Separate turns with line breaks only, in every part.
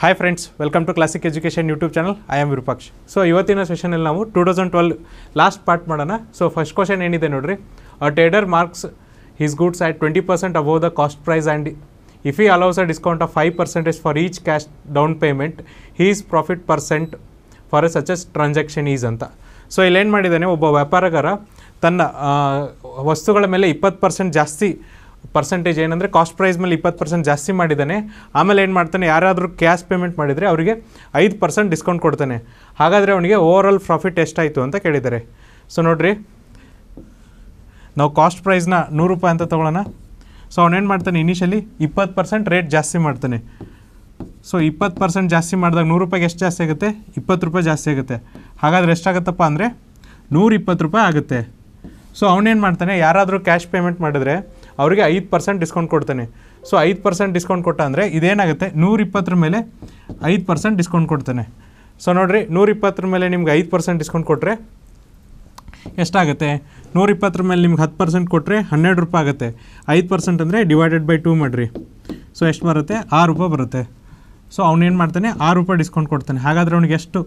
Hi friends welcome to classic education YouTube channel I am Virupaksh so ಇವತ್ತಿನ ಸೆಷನಲ್ಲಿ ನಾವು two thousand twelve last part ಮಾಡೋಣ so first question ಏನಿದೆ ನೋಡಿರಿ a trader marks his goods at twenty percent above the cost price and if he allows a discount of five percentage for each cash down payment his profit percent for such as transaction is ಅಂತ so ಇಲ್ಲೇನು ಮಾಡಿದ್ದಾನೆ ಒಬ್ಬ ವ್ಯಾಪಾರಗಾರ ತನ್ನ ವಸ್ತುಗಳ ಮೇಲೆ ಇಪ್ಪತ್ತು percent ಜಾಸ್ತಿ percentage ಏನಂದರೆ ಕಾಸ್ಟ್ ಪ್ರೈಸ್ ಮೇಲೆ ಇಪ್ಪತ್ತು ಪರ್ಸೆಂಟ್ ಜಾಸ್ತಿ ಮಾಡಿದ್ದಾನೆ ಆಮೇಲೆ ಏನು ಮಾಡ್ತಾನೆ ಯಾರಾದರೂ ಕ್ಯಾಶ್ ಪೇಮೆಂಟ್ ಮಾಡಿದರೆ ಅವರಿಗೆ ಐದು ಪರ್ಸೆಂಟ್ ಡಿಸ್ಕೌಂಟ್ ಕೊಡ್ತಾನೆ ಹಾಗಾದರೆ ಅವನಿಗೆ ಓವರ್ ಆಲ್ ಪ್ರಾಫಿಟ್ ಎಷ್ಟಾಯಿತು ಅಂತ ಕೇಳಿದ್ದಾರೆ ಸೊ ನೋಡಿರಿ ನಾವು ಕಾಸ್ಟ್ ಪ್ರೈಸ್ನ ನೂರು ರೂಪಾಯಿ ಅಂತ ತೊಗೊಳ್ಳೋಣ ಸೊ ಅವನೇನು ಮಾಡ್ತಾನೆ ಇನಿಷಿಯಲಿ ಇಪ್ಪತ್ತು ಪರ್ಸೆಂಟ್ ರೇಟ್ ಜಾಸ್ತಿ ಮಾಡ್ತಾನೆ ಸೊ ಇಪ್ಪತ್ತು ಪರ್ಸೆಂಟ್ ಜಾಸ್ತಿ ಮಾಡಿದಾಗ ನೂರು ರೂಪಾಯಿಗೆ ಎಷ್ಟು ಜಾಸ್ತಿ ಆಗುತ್ತೆ ಇಪ್ಪತ್ತು ರೂಪಾಯಿ ಜಾಸ್ತಿ ಆಗುತ್ತೆ ಹಾಗಾದರೆ ಎಷ್ಟಾಗತ್ತಪ್ಪ ಅಂದರೆ ನೂರಿಪ್ಪತ್ತು ರೂಪಾಯಿ ಆಗುತ್ತೆ ಸೊ ಅವನೇನು ಮಾಡ್ತಾನೆ ಯಾರಾದರೂ ಕ್ಯಾಶ್ ಪೇಮೆಂಟ್ ಮಾಡಿದ್ರೆ ಅವರಿಗೆ ಐದು ಪರ್ಸೆಂಟ್ ಡಿಸ್ಕೌಂಟ್ ಕೊಡ್ತಾನೆ ಸೊ ಐದು ಪರ್ಸೆಂಟ್ ಡಿಸ್ಕೌಂಟ್ ಕೊಟ್ಟ ಅಂದರೆ ಇದೇನಾಗುತ್ತೆ ನೂರಿಪ್ಪತ್ತರ ಮೇಲೆ ಐದು ಪರ್ಸೆಂಟ್ ಡಿಸ್ಕೌಂಟ್ ಕೊಡ್ತಾನೆ ಸೊ ನೋಡಿರಿ ನೂರಿಪ್ಪತ್ತರ ಮೇಲೆ ನಿಮ್ಗೆ ಐದು ಪರ್ಸೆಂಟ್ ಡಿಸ್ಕೌಂಟ್ ಕೊಟ್ಟರೆ ಎಷ್ಟಾಗುತ್ತೆ ನೂರಿಪ್ಪತ್ತರ ಮೇಲೆ ನಿಮ್ಗೆ ಹತ್ತು ಪರ್ಸೆಂಟ್ ಕೊಟ್ಟರೆ ಹನ್ನೆರಡು ರೂಪಾಯಿ ಆಗುತ್ತೆ ಐದು ಪರ್ಸೆಂಟ್ ಅಂದರೆ ಡಿವೈಡೆಡ್ ಬೈ ಟೂ ಮಾಡಿರಿ ಸೊ ಎಷ್ಟು ಬರುತ್ತೆ ಆರು ರೂಪಾಯಿ ಬರುತ್ತೆ ಸೊ ಅವನೇನು ಮಾಡ್ತಾನೆ ಆರು ರೂಪಾಯಿ ಡಿಸ್ಕೌಂಟ್ ಕೊಡ್ತಾನೆ ಹಾಗಾದರೆ ಅವ್ನಿಗೆ ಎಷ್ಟು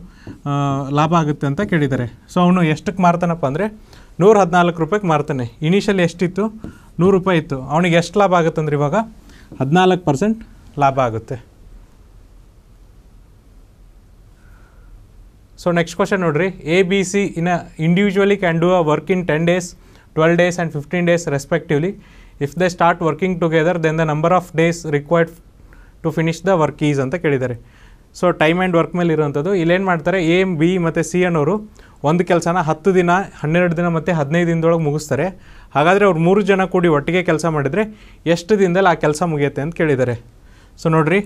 ಲಾಭ ಆಗುತ್ತೆ ಅಂತ ಕೇಳಿದ್ದಾರೆ ಸೊ ಅವನು ಎಷ್ಟಕ್ಕೆ ಮಾರ್ತಾನಪ್ಪ ಅಂದರೆ ನೂರ ಹದಿನಾಲ್ಕು ರೂಪಾಯಿಗೆ ಮಾರ್ತಾನೆ ಇನಿಷಿಯಲ್ ಎಷ್ಟಿತ್ತು ನೂರು ರೂಪಾಯಿ ಇತ್ತು ಅವನಿಗೆ ಎಷ್ಟು ಲಾಭ ಆಗುತ್ತೆ ಅಂದ್ರೆ ಇವಾಗ ಹದಿನಾಲ್ಕು ಪರ್ಸೆಂಟ್ ಲಾಭ ಆಗುತ್ತೆ ಸೊ ನೆಕ್ಸ್ಟ್ ಕ್ವಶನ್ ನೋಡ್ರಿ A B C in a individually can do a work in ten days twelve days and fifteen days respectively if they start working together then the number of days required to finish the work is ಅಂತ ಕೇಳಿದ್ದಾರೆ so time and work ಮೇಲೆ ಇರುವಂಥದ್ದು ಇಲ್ಲೇನು ಮಾಡ್ತಾರೆ A B ಮತ್ತು C ಅನ್ನೋರು ಒಂದು ಕೆಲಸನ ಹತ್ತು ದಿನ ಹನ್ನೆರಡು ದಿನ ಮತ್ತು ಹದಿನೈದು ದಿನದೊಳಗೆ ಮುಗಿಸ್ತಾರೆ ಹಾಗಾದರೆ ಅವ್ರು ಮೂರು ಜನ ಕೂಡಿ ಒಟ್ಟಿಗೆ ಕೆಲಸ ಮಾಡಿದರೆ ಎಷ್ಟು ದಿನದಲ್ಲಿ ಆ ಕೆಲಸ ಮುಗಿಯುತ್ತೆ ಅಂತ ಕೇಳಿದ್ದಾರೆ ಸೊ ನೋಡಿರಿ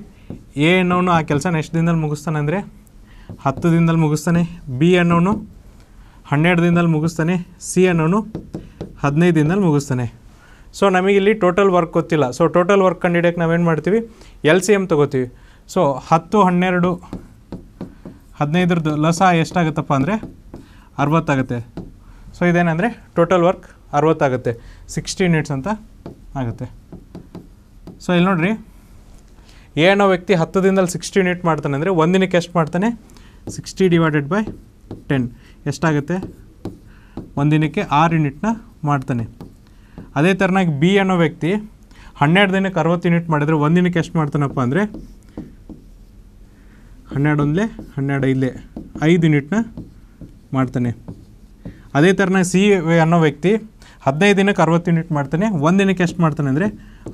ಎ ಅನ್ನೋನು ಆ ಕೆಲಸನ ಎಷ್ಟು ದಿನದಲ್ಲಿ ಮುಗಿಸ್ತಾನೆ ಅಂದರೆ ಹತ್ತು ದಿನದಲ್ಲಿ ಮುಗಿಸ್ತಾನೆ ಬಿ ಅನ್ನೋನು ಹನ್ನೆರಡು ದಿನದಲ್ಲಿ ಮುಗಿಸ್ತಾನೆ ಸಿ ಅನ್ನೋನು ಹದಿನೈದು ದಿನದಲ್ಲಿ ಮುಗಿಸ್ತಾನೆ ಸೊ ನಮಗಿಲ್ಲಿ ಟೋಟಲ್ ವರ್ಕ್ ಗೊತ್ತಿಲ್ಲ ಸೊ ಟೋಟಲ್ ವರ್ಕ್ ಕಂಡಿಡಿಯೋಕ್ಕೆ ನಾವೇನು ಮಾಡ್ತೀವಿ ಎಲ್ ಸಿ ಎಮ್ ತೊಗೋತೀವಿ ಸೊ ಹತ್ತು ಹನ್ನೆರಡು ಹದಿನೈದರದ್ದು ಲಸ ಎಷ್ಟಾಗುತ್ತಪ್ಪ ಅಂದರೆ ಅರವತ್ತಾಗುತ್ತೆ ಸೊ ಇದೇನಂದರೆ ಟೋಟಲ್ ವರ್ಕ್ ಅರವತ್ತಾಗುತ್ತೆ ಸಿಕ್ಸ್ಟಿ ಯೂನಿಟ್ಸ್ ಅಂತ ಆಗುತ್ತೆ ಸೊ ಇಲ್ಲಿ ನೋಡಿರಿ ಏನೋ ವ್ಯಕ್ತಿ ಹತ್ತು ದಿನದಲ್ಲಿ ಸಿಕ್ಸ್ಟಿ ಯೂನಿಟ್ ಮಾಡ್ತಾನೆ ಅಂದರೆ ಒಂದಿನಕ್ಕೆ ಎಷ್ಟು ಮಾಡ್ತಾನೆ ಸಿಕ್ಸ್ಟಿ ಡಿವೈಡೆಡ್ ಬೈ ಟೆನ್ ಎಷ್ಟಾಗುತ್ತೆ ಒಂದಿನಕ್ಕೆ ಆರು ಯೂನಿಟ್ನ ಮಾಡ್ತಾನೆ ಅದೇ ಥರನಾಗಿ ಬಿ ಅನ್ನೋ ವ್ಯಕ್ತಿ ಹನ್ನೆರಡು ದಿನಕ್ಕೆ ಅರವತ್ತು ಯೂನಿಟ್ ಮಾಡಿದರೆ ಒಂದು ದಿನಕ್ಕೆ ಎಷ್ಟು ಮಾಡ್ತಾನಪ್ಪ ಅಂದರೆ ಹನ್ನೆರಡೊಂದಲೇ ಹನ್ನೆರಡು ಐದಲೇ ಐದು ಯೂನಿಟ್ನ ಮಾಡ್ತಾನೆ ಅದೇ ಥರನಾಗಿ ಸಿ ಅನ್ನೋ ವ್ಯಕ್ತಿ ಹದಿನೈದು ದಿನಕ್ಕೆ ಅರವತ್ತು ಯೂನಿಟ್ ಮಾಡ್ತಾನೆ ಒಂದು ದಿನಕ್ಕೆ ಎಷ್ಟು ಮಾಡ್ತಾನೆ ಅಂದರೆ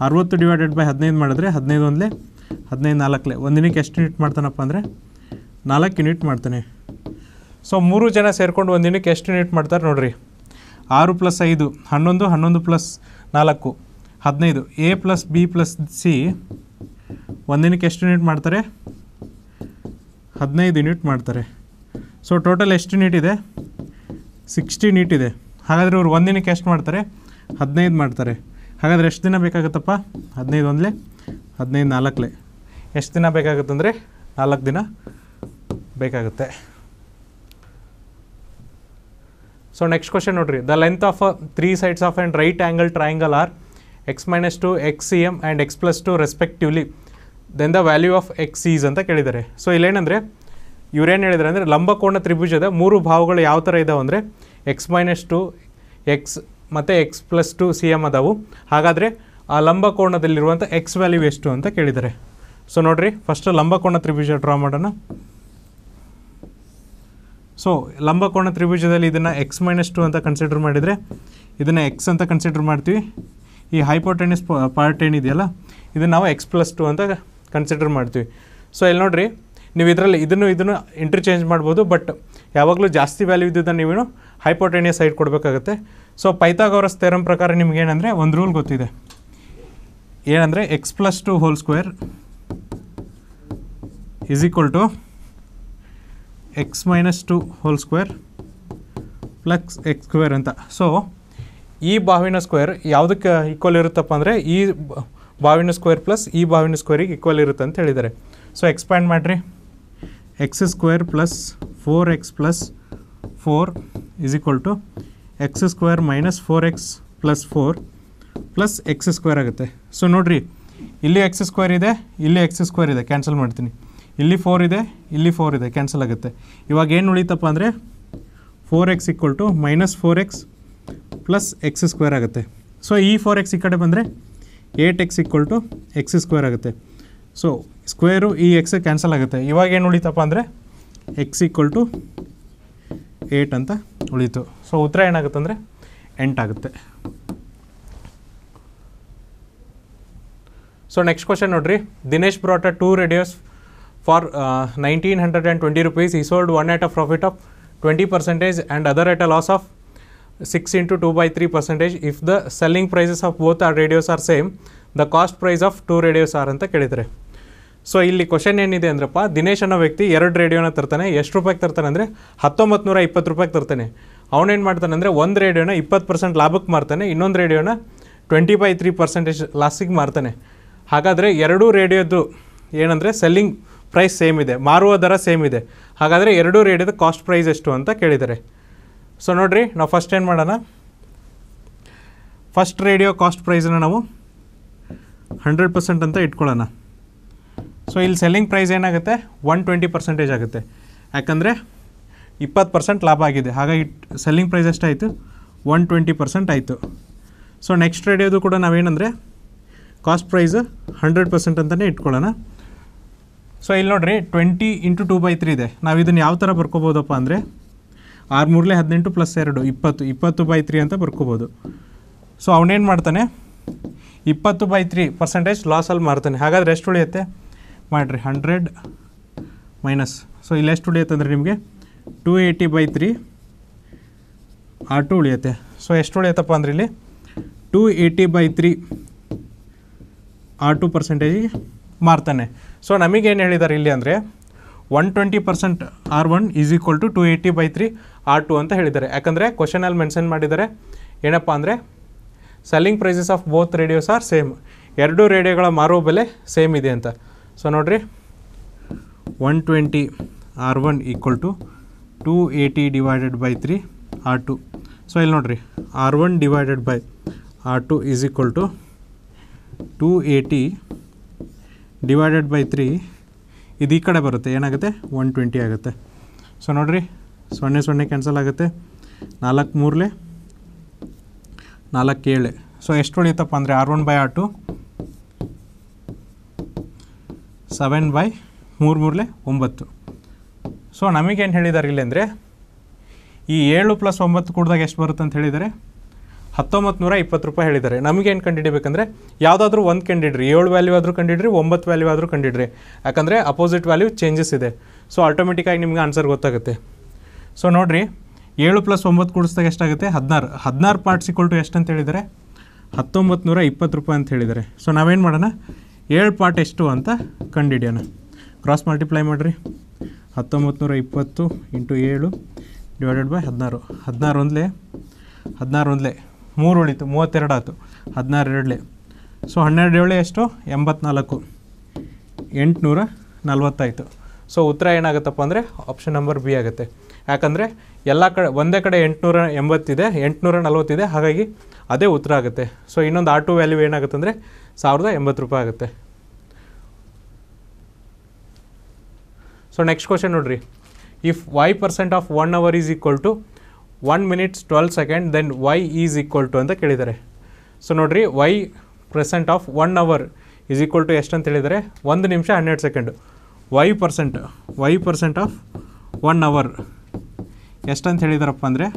ಅರವತ್ತು ಡಿವೈಡೆಡ್ ಬೈ ಹದಿನೈದು ಮಾಡಿದ್ರೆ ಹದಿನೈದು ಒಂದಲೇ ಹದಿನೈದು ನಾಲ್ಕಲೇ ಒಂದು ದಿನಕ್ಕೆ ಎಷ್ಟು ಯೂನಿಟ್ ಮಾಡ್ತಾನಪ್ಪ ಅಂದರೆ ನಾಲ್ಕು ಯೂನಿಟ್ ಮಾಡ್ತಾನೆ ಸೊ ಮೂರು ಜನ ಸೇರ್ಕೊಂಡು ಒಂದು ದಿನಕ್ಕೆ ಎಷ್ಟು ಯೂನಿಟ್ ಮಾಡ್ತಾರೆ ನೋಡಿರಿ ಆರು ಪ್ಲಸ್ ಐದು ಹನ್ನೊಂದು ಹನ್ನೊಂದು ಪ್ಲಸ್ ನಾಲ್ಕು ಹದಿನೈದು A plus B plus C ಒಂದಿನಕ್ಕೆ ಎಷ್ಟು ಯೂನಿಟ್ ಮಾಡ್ತಾರೆ ಹದಿನೈದು ಯೂನಿಟ್ ಮಾಡ್ತಾರೆ ಸೊ ಟೋಟಲ್ ಎಷ್ಟು ಯೂನಿಟ್ ಇದೆ ಸಿಕ್ಸ್ಟಿ ಯೂನಿಟ್ ಇದೆ ಹಾಗಾದರೆ ಇವರು ಒಂದಿನಕ್ಕೆ ಎಷ್ಟು ಮಾಡ್ತಾರೆ ಹದಿನೈದು ಮಾಡ್ತಾರೆ ಹಾಗಾದರೆ ಎಷ್ಟು ದಿನ ಬೇಕಾಗುತ್ತಪ್ಪ ಹದಿನೈದು ಒಂದಲೇ ಹದಿನೈದು ನಾಲ್ಕಲೆ ಎಷ್ಟು ದಿನ ಬೇಕಾಗುತ್ತಂದರೆ ನಾಲ್ಕು ದಿನ ಬೇಕಾಗುತ್ತೆ ಸೊ ನೆಕ್ಸ್ಟ್ ಕ್ವಶನ್ ನೋಡ್ರಿ the length of three sides of and right angle triangle are x minus two x C M and x plus two respectively then the value of x is ಅಂತ ಕೇಳಿದ್ದಾರೆ so ಇಲ್ಲೇನಂದರೆ ಇವ್ರೇನು ಹೇಳಿದ್ರೆ ಅಂದರೆ ಲಂಬಕೋಣ ತ್ರಿಭುಜದ ಮೂರು ಭಾವಗಳು ಯಾವ ಥರ ಇದಾವೆ ಅಂದರೆ ಎಕ್ಸ್ ಮೈನಸ್ ಟು ಎಕ್ಸ್ ಮತ್ತು x plus two C M ಅದಾವು ಹಾಗಾದರೆ ಆ ಲಂಬಕೋಣದಲ್ಲಿರುವಂಥ ಎಕ್ಸ್ ವ್ಯಾಲ್ಯೂ ಎಷ್ಟು ಅಂತ ಕೇಳಿದ್ದಾರೆ ಸೊ ನೋಡಿರಿ ಫಸ್ಟ್ ಲಂಬಕೋಣ ತ್ರಿಭುಜ ಡ್ರಾ ಮಾಡೋಣ ಸೊ ಲಂಬಕೋಣ ತ್ರಿಭುಜದಲ್ಲಿ ಇದನ್ನು ಎಕ್ಸ್ ಮೈನಸ್ ಟು ಅಂತ ಕನ್ಸಿಡರ್ ಮಾಡಿದರೆ ಇದನ್ನು ಎಕ್ಸ್ ಅಂತ ಕನ್ಸಿಡರ್ ಮಾಡ್ತೀವಿ ಈ ಹೈಪೋಟೆನಿಸ್ ಪಾರ್ಟ್ ಏನಿದೆಯಲ್ಲ ಇದನ್ನು ನಾವು ಎಕ್ಸ್ ಪ್ಲಸ್ ಟು ಅಂತ ಕನ್ಸಿಡರ್ ಮಾಡ್ತೀವಿ ಸೊ ಇಲ್ಲಿ ನೋಡಿರಿ ನೀವು ಇದರಲ್ಲಿ ಇದನ್ನು ಇದನ್ನು ಇಂಟರ್ಚೇಂಜ್ ಮಾಡ್ಬೋದು ಬಟ್ ಯಾವಾಗಲೂ ಜಾಸ್ತಿ ವ್ಯಾಲ್ಯೂ ಇದ್ದಿದ್ದ ನೀವೇನು ಹೈಪೋಟೆನಿಯಸ್ ಸೈಡ್ ಕೊಡಬೇಕಾಗುತ್ತೆ ಸೊ ಪೈಥಾಗೋರಸ್ ಥೇರಮ್ ಪ್ರಕಾರ ನಿಮ್ಗೆ ಏನಂದರೆ ಒಂದು ರೂಲ್ ಗೊತ್ತಿದೆ ಏನಂದರೆ x plus two whole square is equal to x minus two whole square plus x square ಅಂತ ಸೊ ಈ ಬಾವಿನ ಸ್ಕ್ವೇರ್ ಯಾವುದಕ್ಕೆ ಈಕ್ವಲ್ ಇರುತ್ತಪ್ಪ ಅಂದರೆ ಈ ಬಾವಿನ ಸ್ಕ್ವೇರ್ ಪ್ಲಸ್ ಈ ಬಾವಿನ ಸ್ಕ್ವೇರಿಗೆ ಈಕ್ವಲ್ ಇರುತ್ತೆ ಅಂತ ಹೇಳಿದ್ದಾರೆ ಸೊ ಎಕ್ಸ್ಪ್ಯಾಂಡ್ ಮಾಡಿರಿ x square plus four x plus four is equal to x square minus four x plus four plus x square ಆಗುತ್ತೆ ಸೊ ನೋಡಿರಿ ಇಲ್ಲಿ ಎಕ್ಸ್ ಸ್ಕ್ವೇರ್ ಇದೆ ಇಲ್ಲಿ ಎಕ್ಸ್ ಸ್ಕ್ವೇರ್ ಇದೆ ಕ್ಯಾನ್ಸಲ್ ಮಾಡ್ತೀನಿ ಇಲ್ಲಿ ಫೋರ್ ಇದೆ ಇಲ್ಲಿ ಫೋರ್ ಇದೆ ಕ್ಯಾನ್ಸಲ್ ಆಗುತ್ತೆ ಇವಾಗ ಏನು ಉಳಿತಪ್ಪ ಅಂದರೆ four x equal to minus four x plus x square ಆಗುತ್ತೆ ಸೊ ಈ ಫೋರ್ ಎಕ್ಸ್ ಈ ಕಡೆ ಬಂದರೆ eight x equal to x square ಆಗುತ್ತೆ ಸೊ ಸ್ಕ್ವೇರು ಈ ಎಕ್ಸ್ ಕ್ಯಾನ್ಸಲ್ ಆಗುತ್ತೆ ಇವಾಗ ಏನು ಉಳಿತಪ್ಪ ಅಂದರೆ ಎಕ್ಸ್ ಈಕ್ವಲ್ ಟು ಏಟ್ ಅಂತ ಉಳಿತು ಸೊ ಉತ್ತರ ಏನಾಗುತ್ತೆ ಅಂದರೆ ಎಂಟಾಗುತ್ತೆ ಸೊ ನೆಕ್ಸ್ಟ್ ಕ್ವಶನ್ ನೋಡಿರಿ Dinesh bought two radios For uh, 1920 rupees, he sold one at a profit of twenty percentage and other at a loss of six into 2 by three percentage if the selling prices of both are radios are same the cost price of two radios are ಅಂತ ಕೇಳಿದರೆ so ಇಲ್ಲಿ question ಏನಿದೆ ಅಂದ್ರಪ್ಪ ದಿನೇಶ್ ಅನ್ನೋ ವ್ಯಕ್ತಿ ಎರಡು ರೇಡಿಯೋನ ತರ್ತಾನೆ ಎಷ್ಟು ರೂಪಾಯಿಗೆ ತರ್ತಾನೆ ಅಂದರೆ ಹತ್ತೊಂಬತ್ತು ನೂರ ಇಪ್ಪತ್ತು ರೂಪಾಯಿಗೆ ತರ್ತಾನೆ ಅವನೇನು ಮಾಡ್ತಾನೆ ಅಂದರೆ ಒಂದು ರೇಡಿಯೋನ ಇಪ್ಪತ್ತು ಪರ್ಸೆಂಟ್ ಲಾಭಕ್ಕೆ ಮಾರ್ತಾನೆ ಇನ್ನೊಂದು ರೇಡಿಯೋನ ಟ್ವೆಂಟಿ ಬೈ ತ್ರೀ ಪರ್ಸೆಂಟೇಜ್ ಲಾಸಿಗೆ ಮಾರ್ತಾನೆ ಹಾಗಾದರೆ ಎರಡೂ ರೇಡಿಯೋದು ಏನಂದರೆ ಸೆಲ್ಲಿಂಗ್ ಪ್ರೈಸ್ ಸೇಮ್ ಇದೆ ಮಾರುವ ದರ ಸೇಮ್ ಇದೆ ಹಾಗಾದರೆ ಎರಡೂ ರೇಡಿದ ಕಾಸ್ಟ್ ಪ್ರೈಸ್ ಎಷ್ಟು ಅಂತ ಕೇಳಿದ್ದಾರೆ ಸೊ ನೋಡಿರಿ ನಾವು ಫಸ್ಟ್ ಏನು ಮಾಡೋಣ ಫಸ್ಟ್ ರೇಡಿಯೋ ಕಾಸ್ಟ್ ಪ್ರೈಸನ್ನು ನಾವು ಹಂಡ್ರೆಡ್ ಪರ್ಸೆಂಟ್ ಅಂತ ಇಟ್ಕೊಳ್ಳೋಣ ಸೊ ಇಲ್ಲಿ ಸೆಲ್ಲಿಂಗ್ ಪ್ರೈಸ್ ಏನಾಗುತ್ತೆ ಒನ್ ಟ್ವೆಂಟಿ ಪರ್ಸೆಂಟೇಜ್ ಆಗುತ್ತೆ ಯಾಕಂದರೆ ಇಪ್ಪತ್ತು ಪರ್ಸೆಂಟ್ ಲಾಭ ಆಗಿದೆ ಹಾಗಾಗಿ ಸೆಲ್ಲಿಂಗ್ ಪ್ರೈಸ್ ಎಷ್ಟಾಯಿತು ಒನ್ ಟ್ವೆಂಟಿ ಪರ್ಸೆಂಟ್ ಆಯಿತು ಸೊ ನೆಕ್ಸ್ಟ್ ರೇಡಿಯೋದು ಕೂಡ ನಾವೇನಂದರೆ ಕಾಸ್ಟ್ ಪ್ರೈಸ್ ಹಂಡ್ರೆಡ್ ಪರ್ಸೆಂಟ್ ಅಂತಲೇ ಇಟ್ಕೊಳ್ಳೋಣ ಸೊ ಇಲ್ಲಿ ನೋಡ್ರಿ twenty into two by three ಇದೆ ನಾವು ಇದನ್ನು ಯಾವ ಥರ ಬರ್ಕೋಬೋದಪ್ಪ ಅಂದರೆ ಆರು ಮೂರಲೇ ಹದಿನೆಂಟು ಪ್ಲಸ್ ಎರಡು ಇಪ್ಪತ್ತು ಇಪ್ಪತ್ತು ಬೈ ತ್ರೀ ಅಂತ ಬರ್ಕೋಬೋದು ಸೊ ಅವನೇನು ಮಾಡ್ತಾನೆ ಇಪ್ಪತ್ತು ಬೈ ತ್ರೀ ಪರ್ಸೆಂಟೇಜ್ ಲಾಸಲ್ಲಿ ಮಾರ್ತಾನೆ ಹಾಗಾದರೆ ಎಷ್ಟು ಉಳಿಯುತ್ತೆ ಮಾಡಿರಿ ಹಂಡ್ರೆಡ್ ಮೈನಸ್ ಸೊ ಇಲ್ಲಿ ಎಷ್ಟು ಉಳಿಯುತ್ತೆ ಅಂದರೆ ನಿಮಗೆ ಟೂ ಏಯ್ಟಿ ಬೈ ತ್ರೀ ಆ ಟು ಉಳಿಯುತ್ತೆ ಸೊ ಎಷ್ಟು ಉಳಿಯುತ್ತಪ್ಪ ಅಂದರೆ ಇಲ್ಲಿ ಟೂ ಏಯ್ಟಿ ಬೈ ತ್ರೀ ಆ ಟು ಪರ್ಸೆಂಟೇಜಿಗೆ ಮಾರ್ತಾನೆ ಸೊ ನಮಗೇನು ಹೇಳಿದ್ದಾರೆ ಇಲ್ಲಿ ಅಂದರೆ one twenty percent R one is equal to two eighty by three R two ಅಂತ ಹೇಳಿದ್ದಾರೆ ಯಾಕಂದರೆ ಕ್ವಶನಲ್ಲಿ ಮೆನ್ಷನ್ ಮಾಡಿದ್ದಾರೆ ಏನಪ್ಪ ಅಂದರೆ selling prices of both radios are same ಎರಡೂ ರೇಡಿಯೋಗಳ ಮಾರೋ ಬೆಲೆ ಸೇಮ್ ಇದೆ ಅಂತ ಸೊ ನೋಡಿರಿ one twenty R one equal to two eighty divided by three R two so ಇಲ್ಲಿ ನೋಡಿರಿ R one divided by R two is equal to two eighty divided by three ಇದು ಈ ಕಡೆ ಬರುತ್ತೆ ಏನಾಗುತ್ತೆ ಒನ್ ಟ್ವೆಂಟಿ ಆಗುತ್ತೆ so ನೋಡಿರಿ ಸೊನ್ನೆ ಸೊನ್ನೆ ಕ್ಯಾನ್ಸಲ್ ಆಗುತ್ತೆ ನಾಲ್ಕು ಮೂರಲೆ ನಾಲ್ಕು ಏಳೆ ಸೊ ಎಷ್ಟು ಉಳಿತಪ್ಪ ಅಂದರೆ R one by R two seven by ಮೂರು ಮೂರಲೆ ಒಂಬತ್ತು ಸೊ ನಮಗೇನು ಹೇಳಿದ್ದಾರೆ ಇಲ್ಲಿ ಅಂದರೆ ಈ ಏಳು ಪ್ಲಸ್ ಒಂಬತ್ತು ಕೂಡಿದಾಗ ಎಷ್ಟು ಬರುತ್ತೆ ಅಂತ ಹೇಳಿದರೆ ಹತ್ತೊಂಬತ್ತು ನೂರ ಇಪ್ಪತ್ತು ರೂಪಾಯಿ ಹೇಳಿದ್ದಾರೆ ನಮಗೇನು ಕಂಡುಹಿಡಿಬೇಕಂದ್ರೆ ಯಾವುದಾದ್ರೂ ಒಂದು ಕಂಡಿಡ್ರಿ ಏಳು ವ್ಯಾಲ್ಯೂ ಆದರೂ ಕಂಡಿಡ್ರಿ ಒಂಬತ್ತು ವ್ಯಾಲ್ಯೂ ಆದರೂ ಕಂಡಿಡ್ರಿ ಯಾಕಂದರೆ ಅಪೋಸಿಟ್ ವ್ಯಾಲ್ಯೂ ಚೇಂಜಸ್ ಇದೆ ಸೊ ಆಟೋಮೆಟಿಕ್ಕಾಗಿ ನಿಮಗೆ ಆನ್ಸರ್ ಗೊತ್ತಾಗುತ್ತೆ ಸೊ ನೋಡಿರಿ ಏಳು ಪ್ಲಸ್ ಒಂಬತ್ತು ಕೂಡಿಸ್ದಾಗ ಎಷ್ಟಾಗುತ್ತೆ ಹದಿನಾರು ಹದಿನಾರು ಪಾರ್ಟ್ಸ್ ಇಕ್ವಲ್ ಟು ಎಷ್ಟು ಅಂತ ಹೇಳಿದರೆ ಹತ್ತೊಂಬತ್ತು ನೂರ ಇಪ್ಪತ್ತು ರೂಪಾಯಿ ಅಂತ ಹೇಳಿದ್ದಾರೆ ಸೊ ನಾವೇನು ಮಾಡೋಣ ಏಳು ಪಾರ್ಟ್ ಎಷ್ಟು ಅಂತ ಕಂಡುಹಿಡಿಯೋಣ ಕ್ರಾಸ್ ಮಲ್ಟಿಪ್ಲೈ ಮಾಡಿರಿ ಹತ್ತೊಂಬತ್ತು ನೂರ ಇಪ್ಪತ್ತು ಇಂಟು ಏಳು ಡಿವೈಡೆಡ್ ಬೈ ಹದಿನಾರು ಹದಿನಾರು ಒಂದಲೇ ಹದಿನಾರು ಒಂದಲೇ ಮೂರು ಉಳಿತು ಮೂವತ್ತೆರಡು ಆಯಿತು ಹದಿನಾರು ಎರಡಲೆ ಸೊ ಹನ್ನೆರಡು ಏಳೆ ಎಷ್ಟು ಎಂಬತ್ನಾಲ್ಕು ಎಂಟುನೂರ ನಲವತ್ತಾಯಿತು ಸೊ ಉತ್ತರ ಏನಾಗುತ್ತಪ್ಪ ಅಂದರೆ ಆಪ್ಷನ್ ನಂಬರ್ ಬಿ ಆಗುತ್ತೆ ಯಾಕಂದರೆ ಎಲ್ಲ ಕಡೆ ಒಂದೇ ಕಡೆ ಎಂಟುನೂರ ಎಂಬತ್ತಿದೆ ಎಂಟುನೂರ ನಲ್ವತ್ತಿದೆ ಹಾಗಾಗಿ ಅದೇ ಉತ್ತರ ಆಗುತ್ತೆ ಸೊ ಇನ್ನೊಂದು ಆಟೋ ವ್ಯಾಲ್ಯೂ ಏನಾಗುತ್ತೆ ಅಂದರೆ ಸಾವಿರದ ಎಂಬತ್ತು ರೂಪಾಯಿ ಆಗುತ್ತೆ ಸೊ ನೆಕ್ಸ್ಟ್ ಕ್ವಶನ್ ನೋಡಿರಿ if y percent of one hour is equal to one minutes twelve second then y is equal to ಅಂತ ಕೇಳಿದ್ದಾರೆ ಸೊ ನೋಡಿರಿ y percent of one hour is equal to ಎಷ್ಟು ಅಂತ ಹೇಳಿದರೆ ಒಂದು ನಿಮಿಷ ಹನ್ನೆರಡು second y percent y percent of one hour ಎಷ್ಟಂತ ಹೇಳಿದಾರಪ್ಪ ಅಂದರೆ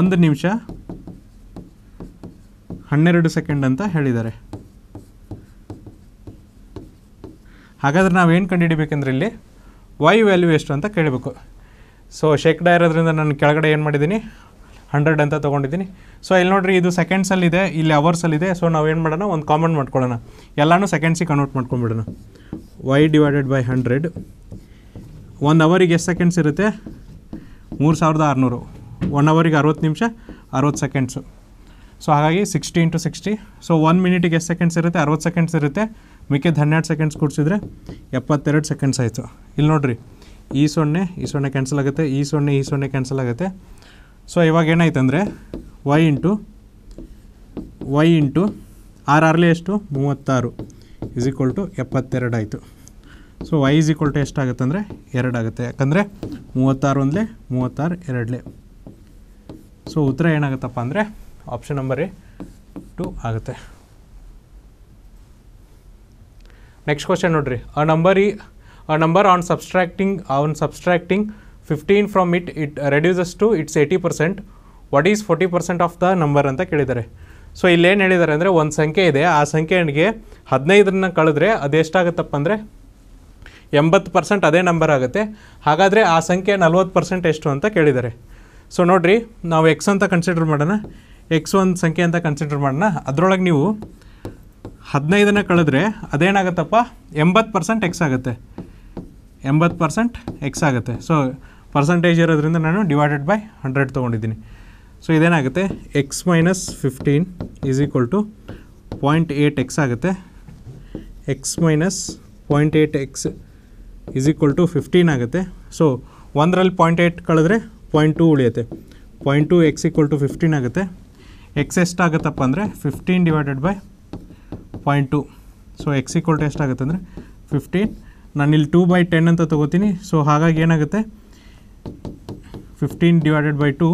ಒಂದು ನಿಮಿಷ ಹನ್ನೆರಡು ಸೆಕೆಂಡ್ ಅಂತ ಹೇಳಿದ್ದಾರೆ ಹಾಗಾದರೆ ನಾವು ಏನು ಕಂಡುಹಿಡಿಬೇಕಂದ್ರೆ ಇಲ್ಲಿ ವೈ ವ್ಯಾಲ್ಯೂ ಎಷ್ಟು ಅಂತ ಕೇಳಬೇಕು ಸೊ ಶೇಕ್ಡ ಇರೋದ್ರಿಂದ ನಾನು ಕೆಳಗಡೆ ಏನು ಮಾಡಿದ್ದೀನಿ ಹಂಡ್ರೆಡ್ ಅಂತ ತೊಗೊಂಡಿದ್ದೀನಿ ಸೊ ಇಲ್ಲಿ ನೋಡಿರಿ ಇದು ಸೆಕೆಂಡ್ಸಲ್ಲಿದೆ ಇಲ್ಲಿ ಅವರ್ಸಲ್ಲಿದೆ ಸೊ ನಾವು ಏನು ಮಾಡೋಣ ಒಂದು ಕಾಮನ್ ಮಾಡ್ಕೊಳ್ಳೋಣ ಎಲ್ಲನೂ ಸೆಕೆಂಡ್ಸಿಗೆ ಕನ್ವರ್ಟ್ ಮಾಡ್ಕೊಂಬಿಡೋಣ ವೈ ಡಿವೈಡೆಡ್ ಬೈ ಹಂಡ್ರೆಡ್ ಒಂದು ಅವರಿಗೆ ಎಷ್ಟು ಸೆಕೆಂಡ್ಸ್ ಇರುತ್ತೆ ಮೂರು ಸಾವಿರದ ಆರುನೂರು ಒನ್ ಅವರಿಗೆ ಅರವತ್ತು ನಿಮಿಷ ಅರವತ್ತು ಸೆಕೆಂಡ್ಸು ಸೊ ಹಾಗಾಗಿ sixty into sixty so one ಮಿನಿಟಿಗೆ ಎಷ್ಟು ಸೆಕೆಂಡ್ಸ್ ಇರುತ್ತೆ ಅರವತ್ತು ಸೆಕೆಂಡ್ಸ್ ಇರುತ್ತೆ ಮಿಕ್ಕಿದ ಹನ್ನೆರಡು ಸೆಕೆಂಡ್ಸ್ ಕೂಡಿಸಿದ್ರೆ ಎಪ್ಪತ್ತೆರಡು ಸೆಕೆಂಡ್ಸ್ ಆಯಿತು ಇಲ್ಲಿ ನೋಡಿರಿ ಈ ಸೊನ್ನೆ ಈ ಸೊನ್ನೆ ಕ್ಯಾನ್ಸಲ್ ಆಗುತ್ತೆ ಈ ಸೊನ್ನೆ ಈ ಸೊನ್ನೆ ಕ್ಯಾನ್ಸಲ್ ಆಗುತ್ತೆ ಸೊ ಇವಾಗ ಏನಾಯ್ತು ಅಂದರೆ ವೈ ಇಂಟು ವೈ ಇಂಟು ಆರ್ ಆರ್ಲಿ ಎಷ್ಟು ಮೂವತ್ತಾರು ಇಸ್ ಈಕ್ವಲ್ ಟು ಎಪ್ಪತ್ತೆರಡು ಆಯಿತು so y is equal to ಎಷ್ಟಾಗುತ್ತೆ ಅಂದರೆ ಎರಡಾಗುತ್ತೆ ಯಾಕಂದರೆ ಮೂವತ್ತಾರು ಒಂದಲೇ ಮೂವತ್ತಾರು ಎರಡಲೆ ಸೊ ಉತ್ತರ ಏನಾಗುತ್ತಪ್ಪ ಅಂದರೆ ಆಪ್ಷನ್ ನಂಬರ್ ಎ ಟು ಆಗುತ್ತೆ ನೆಕ್ಸ್ಟ್ ಕ್ವಶನ್ ನೋಡಿರಿ ಆ ನಂಬರ್ ಈ a number on subtracting on subtracting 15 from it it reduces to it's 80 percent what is forty percent of the number ಅಂತ ಕೇಳಿದ್ದಾರೆ ಸೊ ಇಲ್ಲೇನು ಹೇಳಿದ್ದಾರೆ ಅಂದರೆ ಒಂದು ಸಂಖ್ಯೆ ಇದೆ ಆ ಸಂಖ್ಯೆಗೆ ಹದಿನೈದರನ್ನ ಕಳೆದ್ರೆ ಅದೆಷ್ಟಾಗುತ್ತಪ್ಪ ಅಂದರೆ ಎಂಬತ್ತು ಪರ್ಸೆಂಟ್ ಅದೇ ನಂಬರ್ ಆಗುತ್ತೆ ಹಾಗಾದರೆ ಆ ಸಂಖ್ಯೆ ನಲ್ವತ್ತು ಪರ್ಸೆಂಟ್ ಎಷ್ಟು ಅಂತ ಕೇಳಿದ್ದಾರೆ ಸೊ ನೋಡಿರಿ ನಾವು ಎಕ್ಸ್ ಅಂತ ಕನ್ಸಿಡರ್ ಮಾಡೋಣ ಎಕ್ಸ್ ಒಂದು ಸಂಖ್ಯೆ ಅಂತ ಕನ್ಸಿಡರ್ ಮಾಡೋಣ ಅದರೊಳಗೆ ನೀವು ಹದಿನೈದನ್ನ ಕಳೆದ್ರೆ ಅದೇನಾಗುತ್ತಪ್ಪ ಎಂಬತ್ತು ಪರ್ಸೆಂಟ್ ಎಕ್ಸ್ ಆಗುತ್ತೆ ಎಂಬತ್ತು ಪರ್ಸೆಂಟ್ ಎಕ್ಸ್ ಆಗುತ್ತೆ ಸೊ ಪರ್ಸಂಟೇಜ್ ಇರೋದ್ರಿಂದ ನಾನು ಡಿವೈಡೆಡ್ ಬೈ ಹಂಡ್ರೆಡ್ ತೊಗೊಂಡಿದ್ದೀನಿ ಸೊ ಇದೇನಾಗುತ್ತೆ x minus fifteen is equal to point eight x ಆಗುತ್ತೆ x minus point eight x is equal to fifteen ಆಗುತ್ತೆ ಸೊ ಒಂದರಲ್ಲಿ ಪಾಯಿಂಟ್ ಏಯ್ಟ್ ಕಳೆದ್ರೆ ಪಾಯಿಂಟ್ ಟು ಉಳಿಯುತ್ತೆ point two x equal to fifteen ಆಗುತ್ತೆ x ಎಷ್ಟಾಗುತ್ತಪ್ಪ ಅಂದರೆ fifteen divided by point two so x equal to ಎಷ್ಟಾಗುತ್ತೆ ಅಂದರೆ ಫಿಫ್ಟೀನ್ ನಾನಿಲ್ಲಿ ಟೂ ಬೈ ಟೆನ್ ಅಂತ ತೊಗೋತೀನಿ ಸೊ ಹಾಗಾಗಿ ಏನಾಗುತ್ತೆ fifteen divided by two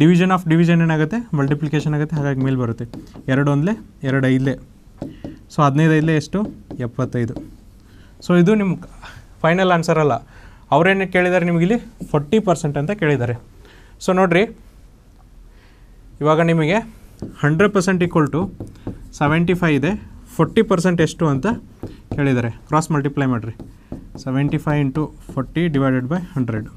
division of division ಏನಾಗುತ್ತೆ ಮಲ್ಟಿಪ್ಲಿಕೇಶನ್ ಆಗುತ್ತೆ ಹಾಗಾಗಿ ಮೇಲೆ ಬರುತ್ತೆ ಎರಡು ಒಂದಲೇ ಎರಡು ಐದೇ ಸೊ ಹದಿನೈದು ಐದೇ ಎಷ್ಟು ಎಪ್ಪತ್ತೈದು ಸೊ ಇದು ನಿಮ್ಮ ಫೈನಲ್ ಆನ್ಸರ್ ಅಲ್ಲ ಅವರೇನು ಕೇಳಿದ್ದಾರೆ ನಿಮಗಿಲ್ಲಿ ಫೋರ್ಟಿ ಪರ್ಸೆಂಟ್ ಅಂತ ಕೇಳಿದ್ದಾರೆ ಸೊ ನೋಡಿರಿ ಇವಾಗ ನಿಮಗೆ hundred percent equal to seventy five ಇದೆ ಫೋರ್ಟಿ ಪರ್ಸೆಂಟ್ ಎಷ್ಟು ಅಂತ ಹೇಳಿದ್ದಾರೆ ಕ್ರಾಸ್ ಮಲ್ಟಿಪ್ಲೈ ಮಾಡಿರಿ seventy five into forty divided by hundred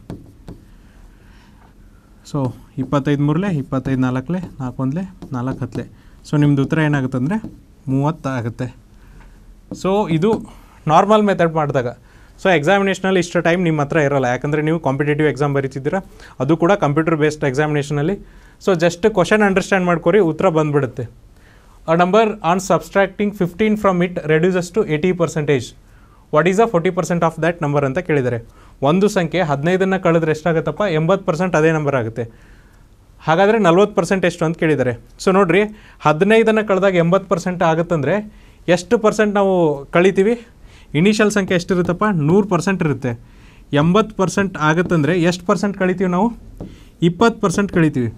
so ಇಪ್ಪತ್ತೈದು ಮೂರಲೆ ಇಪ್ಪತ್ತೈದು ನಾಲ್ಕಲೆ ನಾಲ್ಕೊಂದಲೆ ನಾಲ್ಕು ಹತ್ತಲೆ ಸೊ ನಿಮ್ಮದು ಉತ್ತರ ಏನಾಗುತ್ತೆ ಅಂದರೆ ಮೂವತ್ತು ಆಗುತ್ತೆ ಸೊ ಇದು ನಾರ್ಮಲ್ ಮೆಥಡ್ ಮಾಡಿದಾಗ ಸೊ ಎಕ್ಸಾಮಿನೇಷನಲ್ಲಿ ಇಷ್ಟು ಟೈಮ್ ನಿಮ್ಮ ಹತ್ರ ಇರೋಲ್ಲ ಯಾಕಂದರೆ ನೀವು ಕಾಂಪಿಟೇಟಿವ್ ಎಕ್ಸಾಮ್ ಬರೀತಿದ್ದೀರಾ ಅದು ಕೂಡ ಕಂಪ್ಯೂಟರ್ ಬೇಸ್ಡ್ ಎಕ್ಸಾಮಿನೇಷನಲ್ಲಿ ಸೊ ಜಸ್ಟ್ ಕ್ವಶನ್ ಅಂಡರ್ಸ್ಟ್ಯಾಂಡ್ ಮಾಡ್ಕೊರಿ ಉತ್ತರ ಬಂದುಬಿಡುತ್ತೆ a number and subtracting 15 from it reduces to 80 percentage. What is a forty percent of that number ಅಂತ ಕೇಳಿದಾರೆ ಒಂದು ಸಂಖ್ಯೆ ಹದಿನೈದನ್ನು ಕಳೆದ್ರೆ ಎಷ್ಟಾಗುತ್ತಪ್ಪ ಎಂಬತ್ತು ಪರ್ಸೆಂಟ್ ಅದೇ ನಂಬರ್ ಆಗುತ್ತೆ ಹಾಗಾದರೆ ನಲ್ವತ್ತು ಪರ್ಸೆಂಟ್ ಎಷ್ಟು ಅಂತ ಕೇಳಿದ್ದಾರೆ ಸೊ ನೋಡಿರಿ ಹದಿನೈದನ್ನು ಕಳೆದಾಗ ಎಂಬತ್ತು ಪರ್ಸೆಂಟ್ ಆಗುತ್ತಂದರೆ ಎಷ್ಟು ಪರ್ಸೆಂಟ್ ನಾವು ಕಳಿತೀವಿ ಇನಿಷಿಯಲ್ ಸಂಖ್ಯೆ ಎಷ್ಟಿರುತ್ತಪ್ಪ ನೂರು ಪರ್ಸೆಂಟ್ ಇರುತ್ತೆ ಎಂಬತ್ತು ಪರ್ಸೆಂಟ್ ಆಗುತ್ತಂದರೆ ಎಷ್ಟು ಪರ್ಸೆಂಟ್ ಕಳಿತೀವಿ ನಾವು ಇಪ್ಪತ್ತು ಪರ್ಸೆಂಟ್ ಕಳಿತೀವಿ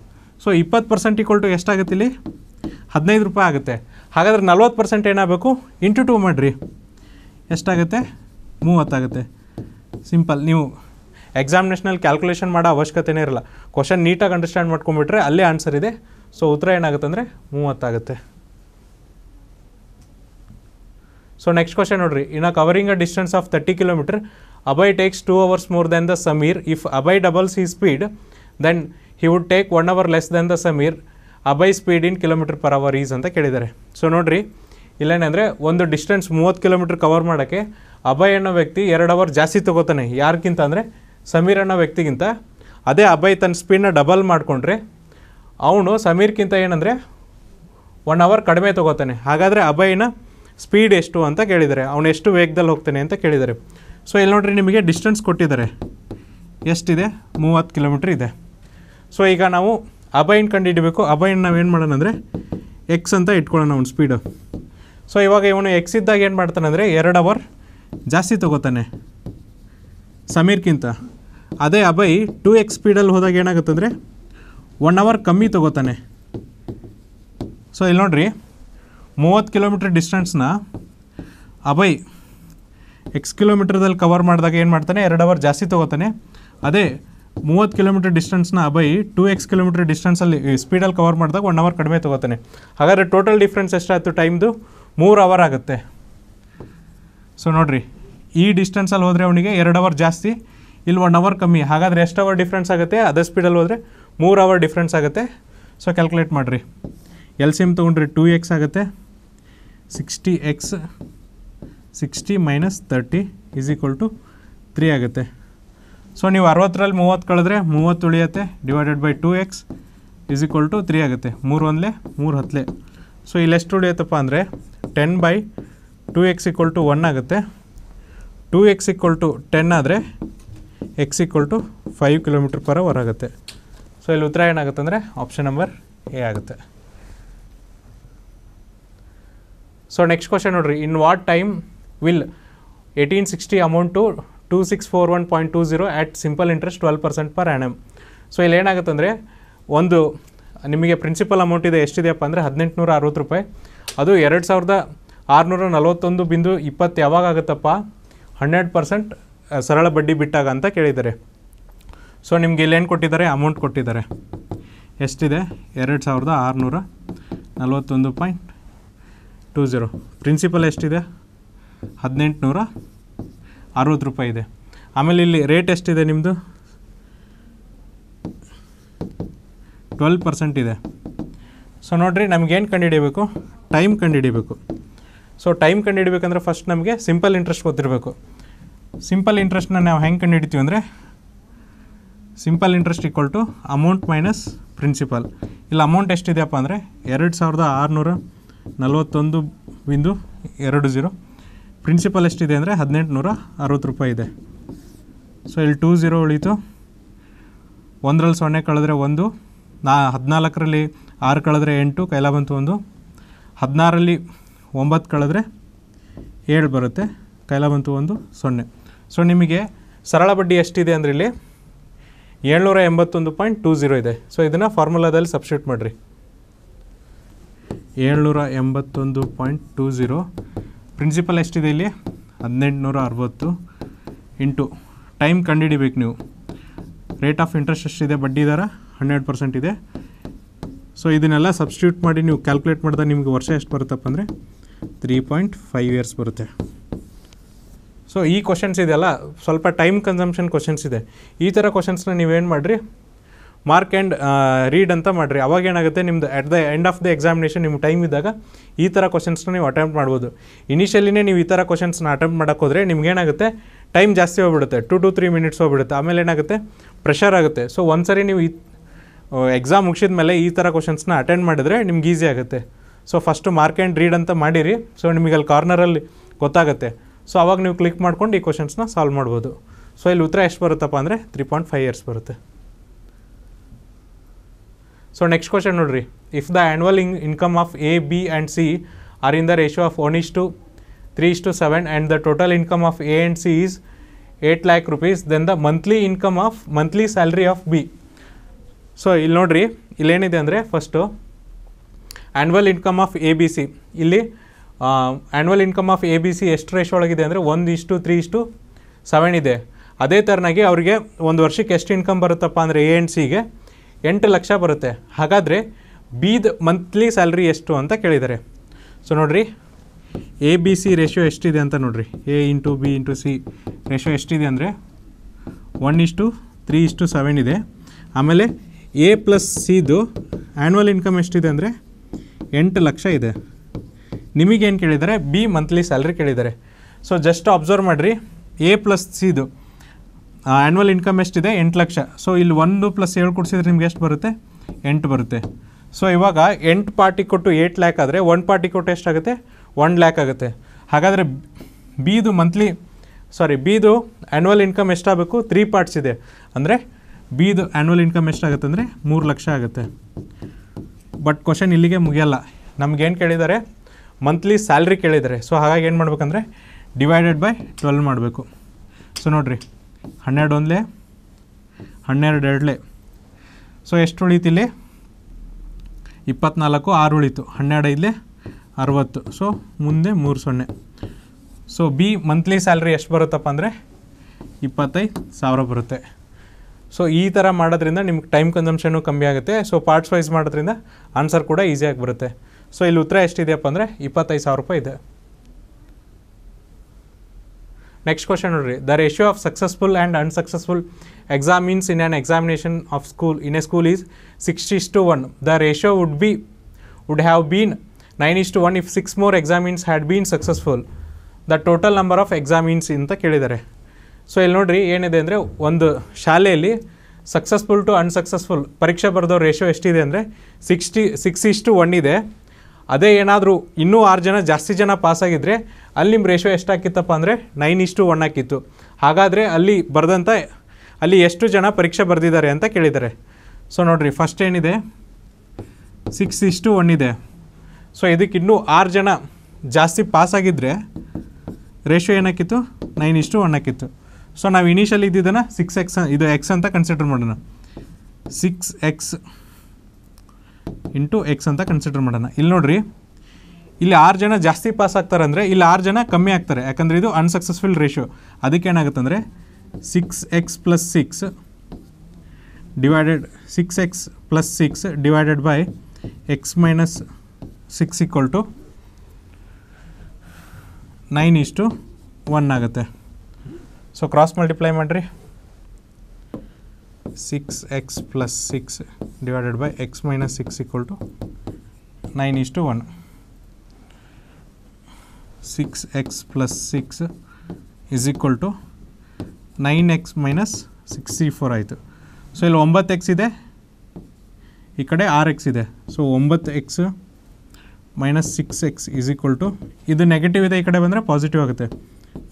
ಸೊ ಇಪ್ಪತ್ತು ಪರ್ಸೆಂಟ್ ಇಕ್ವಲ್ ಟು ಎಷ್ಟಾಗುತ್ತಿಲ್ಲಿ ಹದಿನೈದು ರೂಪಾಯಿ ಆಗುತ್ತೆ ಹಾಗಾದರೆ ನಲ್ವತ್ತು ಪರ್ಸೆಂಟ್ ಏನಾಗಬೇಕು ಇಂಟು ಟು ಮಾಡಿರಿ ಎಷ್ಟಾಗುತ್ತೆ ಮೂವತ್ತಾಗುತ್ತೆ ಸಿಂಪಲ್ ನೀವು ಎಕ್ಸಾಮಿನೇಷನಲ್ಲಿ ಕ್ಯಾಲ್ಕುಲೇಷನ್ ಮಾಡೋ ಅವಶ್ಯಕತೆನೇ ಇರಲ್ಲ ಕ್ವಶನ್ ನೀಟಾಗಿ ಅಂಡರ್ಸ್ಟ್ಯಾಂಡ್ ಮಾಡ್ಕೊಂಬಿಟ್ರೆ ಅಲ್ಲೇ ಆನ್ಸರ್ ಇದೆ ಸೊ ಉತ್ತರ ಏನಾಗುತ್ತೆ ಅಂದರೆ ಮೂವತ್ತಾಗುತ್ತೆ ಸೊ ನೆಕ್ಸ್ಟ್ ಕ್ವಶನ್ ನೋಡಿರಿ ಇನ್ನು covering a distance of thirty kilometre Abhay takes two hours more than the Sameer if Abhay doubles ಈ speed then he would take one hour less than the Sameer Abhay speed in kilometre per hour is ಅಂತ ಕೇಳಿದ್ದಾರೆ so ನೋಡಿರಿ ಇಲ್ಲೇನೆಂದರೆ ಒಂದು distance ಮೂವತ್ತು kilometre cover ಮಾಡೋಕ್ಕೆ ಅಭಯ್ ಅನ್ನೋ ವ್ಯಕ್ತಿ ಎರಡು ಅವರ್ ಜಾಸ್ತಿ ತೊಗೋತಾನೆ ಯಾರಿಗಿಂತ ಅಂದರೆ ಸಮೀರ್ ಅನ್ನೋ ವ್ಯಕ್ತಿಗಿಂತ ಅದೇ ಅಭಯ್ ತನ್ನ ಸ್ಪೀಡನ್ನ ಡಬಲ್ ಮಾಡಿಕೊಂಡ್ರೆ ಅವನು ಸಮೀರ್ಗಿಂತ ಏನಂದರೆ ಒನ್ ಅವರ್ ಕಡಿಮೆ ತೊಗೋತಾನೆ ಹಾಗಾದರೆ ಅಭಯ್ನ ಸ್ಪೀಡ್ ಎಷ್ಟು ಅಂತ ಕೇಳಿದ್ದಾರೆ ಅವನು ಎಷ್ಟು ವೇಗದಲ್ಲಿ ಹೋಗ್ತಾನೆ ಅಂತ ಕೇಳಿದ್ದಾರೆ ಸೊ ಇಲ್ಲಿ ನೋಡ್ರಿ ನಿಮಗೆ ಡಿಸ್ಟೆನ್ಸ್ ಕೊಟ್ಟಿದ್ದಾರೆ ಎಷ್ಟಿದೆ ಮೂವತ್ತು ಕಿಲೋಮೀಟ್ರ್ ಇದೆ ಸೊ ಈಗ ನಾವು ಅಬೈನ್ ಕಂಡುಹಿಡಬೇಕು ಅಬೈನ್ ನಾವೇನು ಮಾಡೋಣ ಅಂದರೆ ಎಕ್ಸ್ ಅಂತ ಇಟ್ಕೊಳ್ಳೋಣ ಅವ್ನು ಸ್ಪೀಡು ಸೊ ಇವಾಗ ಇವನು ಎಕ್ಸ್ ಇದ್ದಾಗ ಏನು ಮಾಡ್ತಾನೆ ಅಂದರೆ ಎರಡು ಅವರ್ ಜಾಸ್ತಿ ತೊಗೋತಾನೆ ಸಮೀರ್ಗಿಂತ ಅದೇ ಅಬೈ ಟೂ ಎಕ್ಸ್ ಸ್ಪೀಡಲ್ಲಿ ಹೋದಾಗ ಏನಾಗುತ್ತಂದರೆ ಒನ್ ಅವರ್ ಕಮ್ಮಿ ತೊಗೋತಾನೆ ಸೊ ಇಲ್ಲಿ ನೋಡ್ರಿ ಮೂವತ್ತು ಕಿಲೋಮೀಟ್ರ್ ಡಿಸ್ಟೆನ್ಸ್ನ ಅಬೈ ಎಕ್ಸ್ ಕಿಲೋಮೀಟ್ರದಲ್ಲಿ ಕವರ್ ಮಾಡಿದಾಗ ಏನು ಮಾಡ್ತಾನೆ ಎರಡು ಅವರ್ ಜಾಸ್ತಿ ತೊಗೋತಾನೆ ಅದೇ ಮೂವತ್ತು ಕಿಲೋಮೀಟರ್ ಡಿಸ್ಟೆನ್ಸ್ನ ಅಬೈ ಟೂ ಎಕ್ಸ್ ಕಿಲೋಮೀಟರ್ ಡಿಸ್ಟೆನ್ಸಲ್ಲಿ ಸ್ಪೀಡಲ್ಲಿ ಕವರ್ ಮಾಡಿದಾಗ ಒನ್ ಅವರ್ ಕಡಿಮೆ ತೊಗೋತಾನೆ ಹಾಗಾದರೆ ಟೋಟಲ್ ಡಿಫ್ರೆನ್ಸ್ ಎಷ್ಟಾಯಿತು ಟೈಮ್ದು ಮೂರು ಅವರ್ ಆಗುತ್ತೆ ಸೊ ನೋಡಿರಿ ಈ ಡಿಸ್ಟೆನ್ಸಲ್ಲಿ ಹೋದರೆ ಅವನಿಗೆ ಎರಡು ಅವರ್ ಜಾಸ್ತಿ ಇಲ್ಲಿ ಒನ್ ಅವರ್ ಕಮ್ಮಿ ಹಾಗಾದರೆ ಎಷ್ಟು ಅವರ್ ಡಿಫ್ರೆನ್ಸ್ ಆಗುತ್ತೆ ಅದೇ ಸ್ಪೀಡಲ್ಲಿ ಹೋದರೆ ಮೂರು ಅವರ್ ಡಿಫ್ರೆನ್ಸ್ ಆಗುತ್ತೆ ಸೊ ಕ್ಯಾಲ್ಕುಲೇಟ್ ಮಾಡಿರಿ ಎಲ್ ಸಿ ಎಮ್ ತೊಗೊಂಡ್ರಿ ಟೂ ಎಕ್ಸ್ ಆಗುತ್ತೆ sixty x sixty minus thirty is equal to three ಆಗುತ್ತೆ ಸೊ ನೀವು ಅರವತ್ತರಲ್ಲಿ ಮೂವತ್ತು ಕಳೆದ್ರೆ ಮೂವತ್ತು ಉಳಿಯುತ್ತೆ divided by two x is equal to three ಆಗುತ್ತೆ ಮೂರು ಒಂದಲೇ ಮೂರು ಹತ್ತಲೆ ಸೊ ಇಲ್ಲಿ ಎಷ್ಟು ಉಳಿಯುತ್ತಪ್ಪ ಅಂದರೆ ten by two x equal to one ಆಗುತ್ತೆ two x equal to ten ಆದರೆ x equal to five kilometre per hour ಆಗುತ್ತೆ ಸೊ ಇಲ್ಲಿ ಉತ್ತರ ಏನಾಗುತ್ತೆ ಅಂದರೆ ಆಪ್ಷನ್ ನಂಬರ್ ಎ ಆಗುತ್ತೆ ಸೊ ನೆಕ್ಸ್ಟ್ ಕ್ವಶನ್ ನೋಡ್ರಿ in what time will eighteen sixty amount six four one point 2641.20 at simple interest twelve percent per annum so ಇಲ್ಲಿ ಏನಾಗುತ್ತೆ ಒಂದು ನಿಮಗೆ ಪ್ರಿನ್ಸಿಪಲ್ ಅಮೌಂಟ್ ಇದೆ ಎಷ್ಟಿದೆಯಪ್ಪ ಅಂದರೆ ಹದಿನೆಂಟುನೂರ ಅರುವತ್ತು ರೂಪಾಯಿ ಅದು ಎರಡು ಸಾವಿರದ ಆರುನೂರ ನಲವತ್ತೊಂದು ಬಿಂದು ಇಪ್ಪತ್ತು ಯಾವಾಗ ಆಗುತ್ತಪ್ಪ ಹಂಡ್ರೆಡ್ ಪರ್ಸೆಂಟ್ ಸರಳ ಬಡ್ಡಿ ಬಿಟ್ಟಾಗ ಅಂತ ಕೇಳಿದ್ದಾರೆ ಸೊ ನಿಮಗೆ ಇಲ್ಲೇನು ಕೊಟ್ಟಿದ್ದಾರೆ ಅಮೌಂಟ್ ಕೊಟ್ಟಿದ್ದಾರೆ ಎಷ್ಟಿದೆ ಎರಡು ಸಾವಿರದ ಆರುನೂರ ನಲವತ್ತೊಂದು ಪಾಯಿಂಟ್ ಟು ಜೀರೋ ಪ್ರಿನ್ಸಿಪಲ್ ಎಷ್ಟಿದೆ ಹದಿನೆಂಟುನೂರ ಅರುವತ್ತು ರೂಪಾಯಿ ಇದೆ ಆಮೇಲೆ ಇಲ್ಲಿ ರೇಟ್ ಎಷ್ಟಿದೆ ನಿಮ್ಮದು ಟ್ವೆಲ್ ಪರ್ಸೆಂಟ್ ಇದೆ ಸೊ ನೋಡಿರಿ ನಮಗೇನು ಕಂಡುಹಿಡಿಯಬೇಕು ಟೈಮ್ ಕಂಡುಹಿಡೀಬೇಕು ಸೊ ಟೈಮ್ ಕಂಡುಹಿಡಬೇಕಂದ್ರೆ ಫಸ್ಟ್ ನಮಗೆ ಸಿಂಪಲ್ ಇಂಟ್ರೆಸ್ಟ್ ಗೊತ್ತಿರಬೇಕು ಸಿಂಪಲ್ ಇಂಟ್ರೆಸ್ಟ್ನ ನಾವು ಹೆಂಗೆ ಕಂಡುಹಿಡಿತೀವಿ ಅಂದರೆ simple interest equal to amount minus principal ಇಲ್ಲಿ ಅಮೌಂಟ್ ಎಷ್ಟಿದೆಯಪ್ಪ ಅಂದರೆ ಎರಡು ಸಾವಿರದ ಆರುನೂರ ನಲ್ವತ್ತೊಂದು ಬಿಂದು ಎರಡು ಜೀರೋ ಪ್ರಿನ್ಸಿಪಲ್ ಎಷ್ಟಿದೆ ಅಂದರೆ ಹದಿನೆಂಟುನೂರ ಅರವತ್ತು ರೂಪಾಯಿ ಇದೆ ಸೊ ಇಲ್ಲಿ ಟೂ ಝೀರೋ ಉಳೀತು ಒಂದರಲ್ಲಿ ಸೊನ್ನೆ ಕಳೆದ್ರೆ ಒಂದು ನಾ ಹದಿನಾಲ್ಕರಲ್ಲಿ ಆರು ಕಳೆದ್ರೆ ಎಂಟು ಕೈಲ ಬಂತು ಒಂದು ಹದಿನಾರಲ್ಲಿ ಒಂಬತ್ತು ಕಳೆದ್ರೆ ಏಳು ಬರುತ್ತೆ ಕೈಲ ಬಂತು ಒಂದು ಸೊನ್ನೆ ಸೊ ನಿಮಗೆ ಸರಳ ಬಡ್ಡಿ ಎಷ್ಟಿದೆ ಅಂದರೆ ಇಲ್ಲಿ ಏಳ್ನೂರ ಎಂಬತ್ತೊಂದು ಪಾಯಿಂಟ್ ಟೂ ಝೀರೋ ಇದೆ ಸೊ ಇದನ್ನು ಫಾರ್ಮುಲಾದಲ್ಲಿ ಸಬ್ಸ್ಟ್ಯೂಟ್ ಮಾಡಿರಿ ಏಳ್ನೂರ ಎಂಬತ್ತೊಂದು ಪಾಯಿಂಟ್ ಟೂ ಝೀರೋ ಪ್ರಿನ್ಸಿಪಲ್ ಎಷ್ಟಿದೆ ಇಲ್ಲಿ ಹದಿನೆಂಟುನೂರ ಅರವತ್ತು ಇಂಟು ಟೈಮ್ ಕಂಡುಹಿಡಿಬೇಕು ನೀವು ರೇಟ್ ಆಫ್ ಇಂಟ್ರೆಸ್ಟ್ ಎಷ್ಟಿದೆ ಬಡ್ಡಿ ದರ ಹಂಡ್ರೆಡ್ ಪರ್ಸೆಂಟ್ ಇದೆ ಸೊ ಇದನ್ನೆಲ್ಲ ಸಬ್ಸ್ಟಿಟ್ಯೂಟ್ ಮಾಡಿ ನೀವು ಕ್ಯಾಲ್ಕುಲೇಟ್ ಮಾಡಿದಾಗ ನಿಮಗೆ ವರ್ಷ ಎಷ್ಟು ಬರುತ್ತಪ್ಪ ಅಂದರೆ ತ್ರೀ ಪಾಯಿಂಟ್ ಫೈವ್ ಇಯರ್ಸ್ ಬರುತ್ತೆ ಸೊ ಈ ಕ್ವಶನ್ಸ್ ಇದೆಯಲ್ಲ ಸ್ವಲ್ಪ ಟೈಮ್ ಕನ್ಸಂಪ್ಷನ್ ಕ್ವಶನ್ಸ್ ಇದೆ ಈ ಥರ ಕ್ವಶನ್ಸ್ನ ನೀವೇನು ಮಾಡಿರಿ ಮಾರ್ಕ್ ಆ್ಯಂಡ್ ರೀಡ್ ಅಂತ ಮಾಡಿರಿ ಅವಾಗ ಏನಾಗುತ್ತೆ ನಿಮ್ದು at the end of the examination ನಿಮ್ಮ ಟೈಮ್ ಇದ್ದಾಗ ಈ ಥರ ಕ್ವಶನ್ಸ್ನ ನೀವು ಅಟೆಂಪ್ಟ್ ಮಾಡ್ಬೋದು ಇನಿಷಿಯಲಿನೇ ನೀವು ಈ ಥರ ಕ್ವಶನ್ಸ್ನ ಅಟೆಂಪ್ಟ್ ಮಾಡೋಕ್ಕೋದ್ರೆ ಹೋದರೆ ಏನಾಗುತ್ತೆ ಟೈಮ್ ಜಾಸ್ತಿ ಹೋಗ್ಬಿಡುತ್ತೆ ಟು ಟು ತ್ರೀ ಮಿನಿಟ್ಸ್ ಹೋಗ್ಬಿಡುತ್ತೆ ಆಮೇಲೆ ಏನಾಗುತ್ತೆ ಪ್ರೆಷರ್ ಆಗುತ್ತೆ ಸೊ ಒಂದು ಸರಿ ನೀವು ಈ ಎಕ್ಸಾಮ್ ಮುಗಿಸಿದ ಮೇಲೆ ಈ ಥರ ಕ್ವಶನ್ಸ್ನ ಅಟೆಂಡ್ ಮಾಡಿದರೆ ನಿಮ್ಗೆ ಈಸಿ ಆಗುತ್ತೆ so first mark and read ಅಂತ ಮಾಡಿರಿ ಸೊ ನಿಮಗೆ ಅಲ್ಲಿ ಕಾರ್ನರಲ್ಲಿ ಗೊತ್ತಾಗುತ್ತೆ ಸೊ ಅವಾಗ ನೀವು ಕ್ಲಿಕ್ ಮಾಡ್ಕೊಂಡು ಈ ಕ್ವಶನ್ಸ್ನ ಸಾಲ್ವ್ ಮಾಡ್ಬೋದು ಸೊ ಇಲ್ಲಿ ಉತ್ತರ ಎಷ್ಟು ಬರುತ್ತಪ್ಪ ಅಂದರೆ ತ್ರೀ ಪಾಯಿಂಟ್ ಫೈವ್ ಇಯರ್ಸ್ ಬರುತ್ತೆ ಸೊ ನೆಕ್ಸ್ಟ್ ಕ್ವಶನ್ ನೋಡ್ರಿ if the annual in income of A B and C are in the ratio of one is to three is to seven and the total income of A and C is eight lakh rupees then the monthly income of monthly salary of B so ಇಲ್ಲಿ ನೋಡ್ರಿ ಇಲ್ಲೇನಿದೆ ಅಂದರೆ first annual income of A B C ಇಲ್ಲಿ annual income of A B C ಎಷ್ಟು ರೇಷ್ ಒಳಗಿದೆ ಅಂದರೆ ಒಂದು ಇಷ್ಟು ತ್ರೀ ಇಷ್ಟು ಸೆವೆನ್ ಇದೆ ಅದೇ ಥರನಾಗಿ ಅವರಿಗೆ ಒಂದು ವರ್ಷಕ್ಕೆ ಎಷ್ಟು ಇನ್ಕಮ್ ಬರುತ್ತಪ್ಪ ಅಂದರೆ ಎ ಆ್ಯಂಡ್ ಸಿಗೆ ಎಂಟು ಲಕ್ಷ ಬರುತ್ತೆ ಹಾಗಾದರೆ ಬಿದ ಮಂತ್ಲಿ ಸ್ಯಾಲ್ರಿ ಎಷ್ಟು ಅಂತ ಕೇಳಿದ್ದಾರೆ ಸೊ ನೋಡಿರಿ ಎ ಬಿ ಸಿ ರೇಷ್ಯೋ ಎಷ್ಟಿದೆ ಅಂತ ನೋಡಿರಿ A into B into C ratio ಎಷ್ಟಿದೆ ಅಂದರೆ ಒನ್ ಇಷ್ಟು ತ್ರೀ ಇಷ್ಟು ಸೆವೆನ್ ಇದೆ ಆಮೇಲೆ ಎ ಪ್ಲಸ್ ಸಿದು ಆ್ಯನ್ಯುವಲ್ ಇನ್ಕಮ್ ಎಷ್ಟಿದೆ ಅಂದರೆ ಎಂಟು ಲಕ್ಷ ಇದೆ ನಿಮಗೇನು ಕೇಳಿದ್ದಾರೆ ಬಿ ಮಂತ್ಲಿ ಸ್ಯಾಲ್ರಿ ಕೇಳಿದ್ದಾರೆ ಸೊ ಜಸ್ಟ್ ಅಬ್ಸರ್ವ್ ಮಾಡಿರಿ ಎ ಪ್ಲಸ್ ಸಿದು ಆ್ಯನ್ವಲ್ ಇನ್ಕಮ್ ಎಷ್ಟಿದೆ ಎಂಟು ಲಕ್ಷ ಸೊ ಇಲ್ಲಿ ಒಂದು ಪ್ಲಸ್ ಏಳು ಕೊಡಿಸಿದ್ರೆ ನಿಮ್ಗೆ ಎಷ್ಟು ಬರುತ್ತೆ ಎಂಟು ಬರುತ್ತೆ ಸೊ ಇವಾಗ ಎಂಟು ಪಾರ್ಟಿ ಕೊಟ್ಟು ಏಟ್ ಲ್ಯಾಕ್ ಆದರೆ ಒನ್ ಪಾರ್ಟಿ ಕೊಟ್ಟು ಎಷ್ಟಾಗುತ್ತೆ ಒನ್ ಲ್ಯಾಕ್ ಆಗುತ್ತೆ ಹಾಗಾದರೆ ಬೀದು ಮಂತ್ಲಿ ಸಾರಿ ಬೀದು ಆ್ಯನ್ಯುವಲ್ ಇನ್ಕಮ್ ಎಷ್ಟಾಗಬೇಕು ತ್ರೀ ಪಾರ್ಟ್ಸ್ ಇದೆ ಅಂದರೆ ಬೀದು ಆ್ಯನ್ವಲ್ ಇನ್ಕಮ್ ಎಷ್ಟಾಗುತ್ತೆ ಅಂದರೆ ಮೂರು ಲಕ್ಷ ಆಗುತ್ತೆ ಬಟ್ ಕ್ವಶನ್ ಇಲ್ಲಿಗೆ ಮುಗಿಯಲ್ಲ ನಮಗೇನು ಕೇಳಿದ್ದಾರೆ ಮಂತ್ಲಿ ಸ್ಯಾಲ್ರಿ ಕೇಳಿದ್ದಾರೆ ಸೊ ಹಾಗಾಗಿ ಏನು ಮಾಡಬೇಕಂದ್ರೆ ಡಿವೈಡೆಡ್ ಬೈ ಟ್ವೆಲ್ ಮಾಡಬೇಕು ಸೊ ನೋಡಿರಿ ಹನ್ನೆರಡು ಒಂದ್ಲೆ ಹನ್ನೆರಡು ಎರಡಲೇ ಸೊ ಎಷ್ಟು ಇಲ್ಲಿ ಇಪ್ಪತ್ನಾಲ್ಕು ಆರು ಉಳಿತು ಹನ್ನೆರಡು ಐದಲೇ ಅರವತ್ತು ಸೊ ಮುಂದೆ ಮೂರು ಸೊನ್ನೆ ಸೊ ಬಿ ಮಂತ್ಲಿ ಸ್ಯಾಲ್ರಿ ಎಷ್ಟು ಬರುತ್ತಪ್ಪ ಅಂದರೆ ಇಪ್ಪತ್ತೈದು ಸಾವಿರ ಬರುತ್ತೆ ಸೊ ಈ ಥರ ಮಾಡೋದ್ರಿಂದ ನಿಮ್ಗೆ ಟೈಮ್ ಕನ್ಸಂಪ್ಷನು ಕಮ್ಮಿ ಆಗುತ್ತೆ ಸೊ ಪಾರ್ಟ್ಸ್ ವೈಸ್ ಮಾಡೋದ್ರಿಂದ ಆನ್ಸರ್ ಕೂಡ ಈಸಿಯಾಗಿ ಬರುತ್ತೆ ಸೊ ಇಲ್ಲಿ ಉತ್ತರ ಎಷ್ಟಿದೆಯಪ್ಪ ಅಂದರೆ ಇಪ್ಪತ್ತೈದು ಸಾವಿರ ರೂಪಾಯಿ ಇದೆ ನೆಕ್ಸ್ಟ್ ಕ್ವಶನ್ ನೋಡ್ರಿ the ratio of successful and unsuccessful examinees in and examination of school in a school is sixty is to one the ratio would be would have been nine is to one if six more examinees had been successful the total number of examinees ಅಂತ ಕೇಳಿದ್ದಾರೆ so ಇಲ್ಲಿ ನೋಡ್ರಿ ಏನಿದೆ ಅಂದರೆ ಒಂದು ಶಾಲೆಯಲ್ಲಿ successful to unsuccessful ಪರೀಕ್ಷೆ ಬರೆದವ್ರ ratio ಎಷ್ಟಿದೆ ಅಂದರೆ ಸಿಕ್ಸ್ಟಿ ಸಿಕ್ಸ್ ಟು ಒನ್ ಇದೆ ಅದೇ ಏನಾದರೂ ಇನ್ನೂ ಆರು ಜನ ಜಾಸ್ತಿ ಜನ ಪಾಸಾಗಿದ್ದರೆ ಅಲ್ಲಿ ನಿಮ್ಮ ರೇಷೋ ಎಷ್ಟಾಕಿತ್ತಪ್ಪ ಅಂದರೆ ನೈನ್ ಇಷ್ಟು ಒನ್ ಹಾಕಿತ್ತು ಹಾಗಾದರೆ ಅಲ್ಲಿ ಬರೆದಂಥ ಅಲ್ಲಿ ಎಷ್ಟು ಜನ ಪರೀಕ್ಷೆ ಬರೆದಿದ್ದಾರೆ ಅಂತ ಕೇಳಿದ್ದಾರೆ ಸೊ ನೋಡಿರಿ ಫಸ್ಟ್ ಏನಿದೆ ಸಿಕ್ಸ್ ಇಷ್ಟು ಒನ್ ಇದೆ ಸೊ ಇದಕ್ಕೆ ಇನ್ನೂ ಆರು ಜನ ಜಾಸ್ತಿ ಪಾಸಾಗಿದ್ದರೆ ರೇಷೋ ಏನಾಕಿತ್ತು ನೈನ್ ಇಷ್ಟು ಒನ್ ಹಾಕಿತ್ತು ಸೊ ನಾವು ಇನಿಷಿಯಲ್ ಇದ್ದಿದ್ದನ್ನು ಸಿಕ್ಸ್ ಎಕ್ಸ್ ಇದು ಎಕ್ಸ್ ಅಂತ ಕನ್ಸಿಡರ್ ಮಾಡೋಣ ಸಿಕ್ಸ್ ಎಕ್ಸ್ ಇಂಟು ಎಕ್ಸ್ ಅಂತ ಕನ್ಸಿಡರ್ ಮಾಡೋಣ ಇಲ್ಲಿ ನೋಡ್ರಿ ಇಲ್ಲಿ ಆರು ಜನ ಜಾಸ್ತಿ ಪಾಸ್ ಆಗ್ತಾರೆ ಅಂದರೆ ಇಲ್ಲಿ ಆರು ಜನ ಕಮ್ಮಿ ಆಗ್ತಾರೆ ಯಾಕಂದರೆ ಇದು ಅನ್ಸಕ್ಸಸ್ಫುಲ್ ರೇಷಿಯೋ ಅದಕ್ಕೆ ಅಂದರೆ six x plus six divided six x plus six divided by x minus six equal to nine ಇಷ್ಟು ಒನ್ ಆಗುತ್ತೆ ಸೊ ಕ್ರಾಸ್ ಮಲ್ಟಿಪ್ಲೈ ಮಾಡಿರಿ six x plus six divided by x minus six equal to nine ಇಷ್ಟು one six x plus six is equal to nine x minus sixty four ಆಯಿತು so ಇಲ್ಲಿ ಒಂಬತ್ತು x ಇದೆ ಈ ಕಡೆ ಆರ್ ಎಕ್ಸ್ ಇದೆ ಸೊ ಒಂಬತ್ತು x minus six X is equal to ಇದು ನೆಗೆಟಿವ್ ಇದೆ ಈ ಕಡೆ ಬಂದರೆ ಪಾಸಿಟಿವ್ ಆಗುತ್ತೆ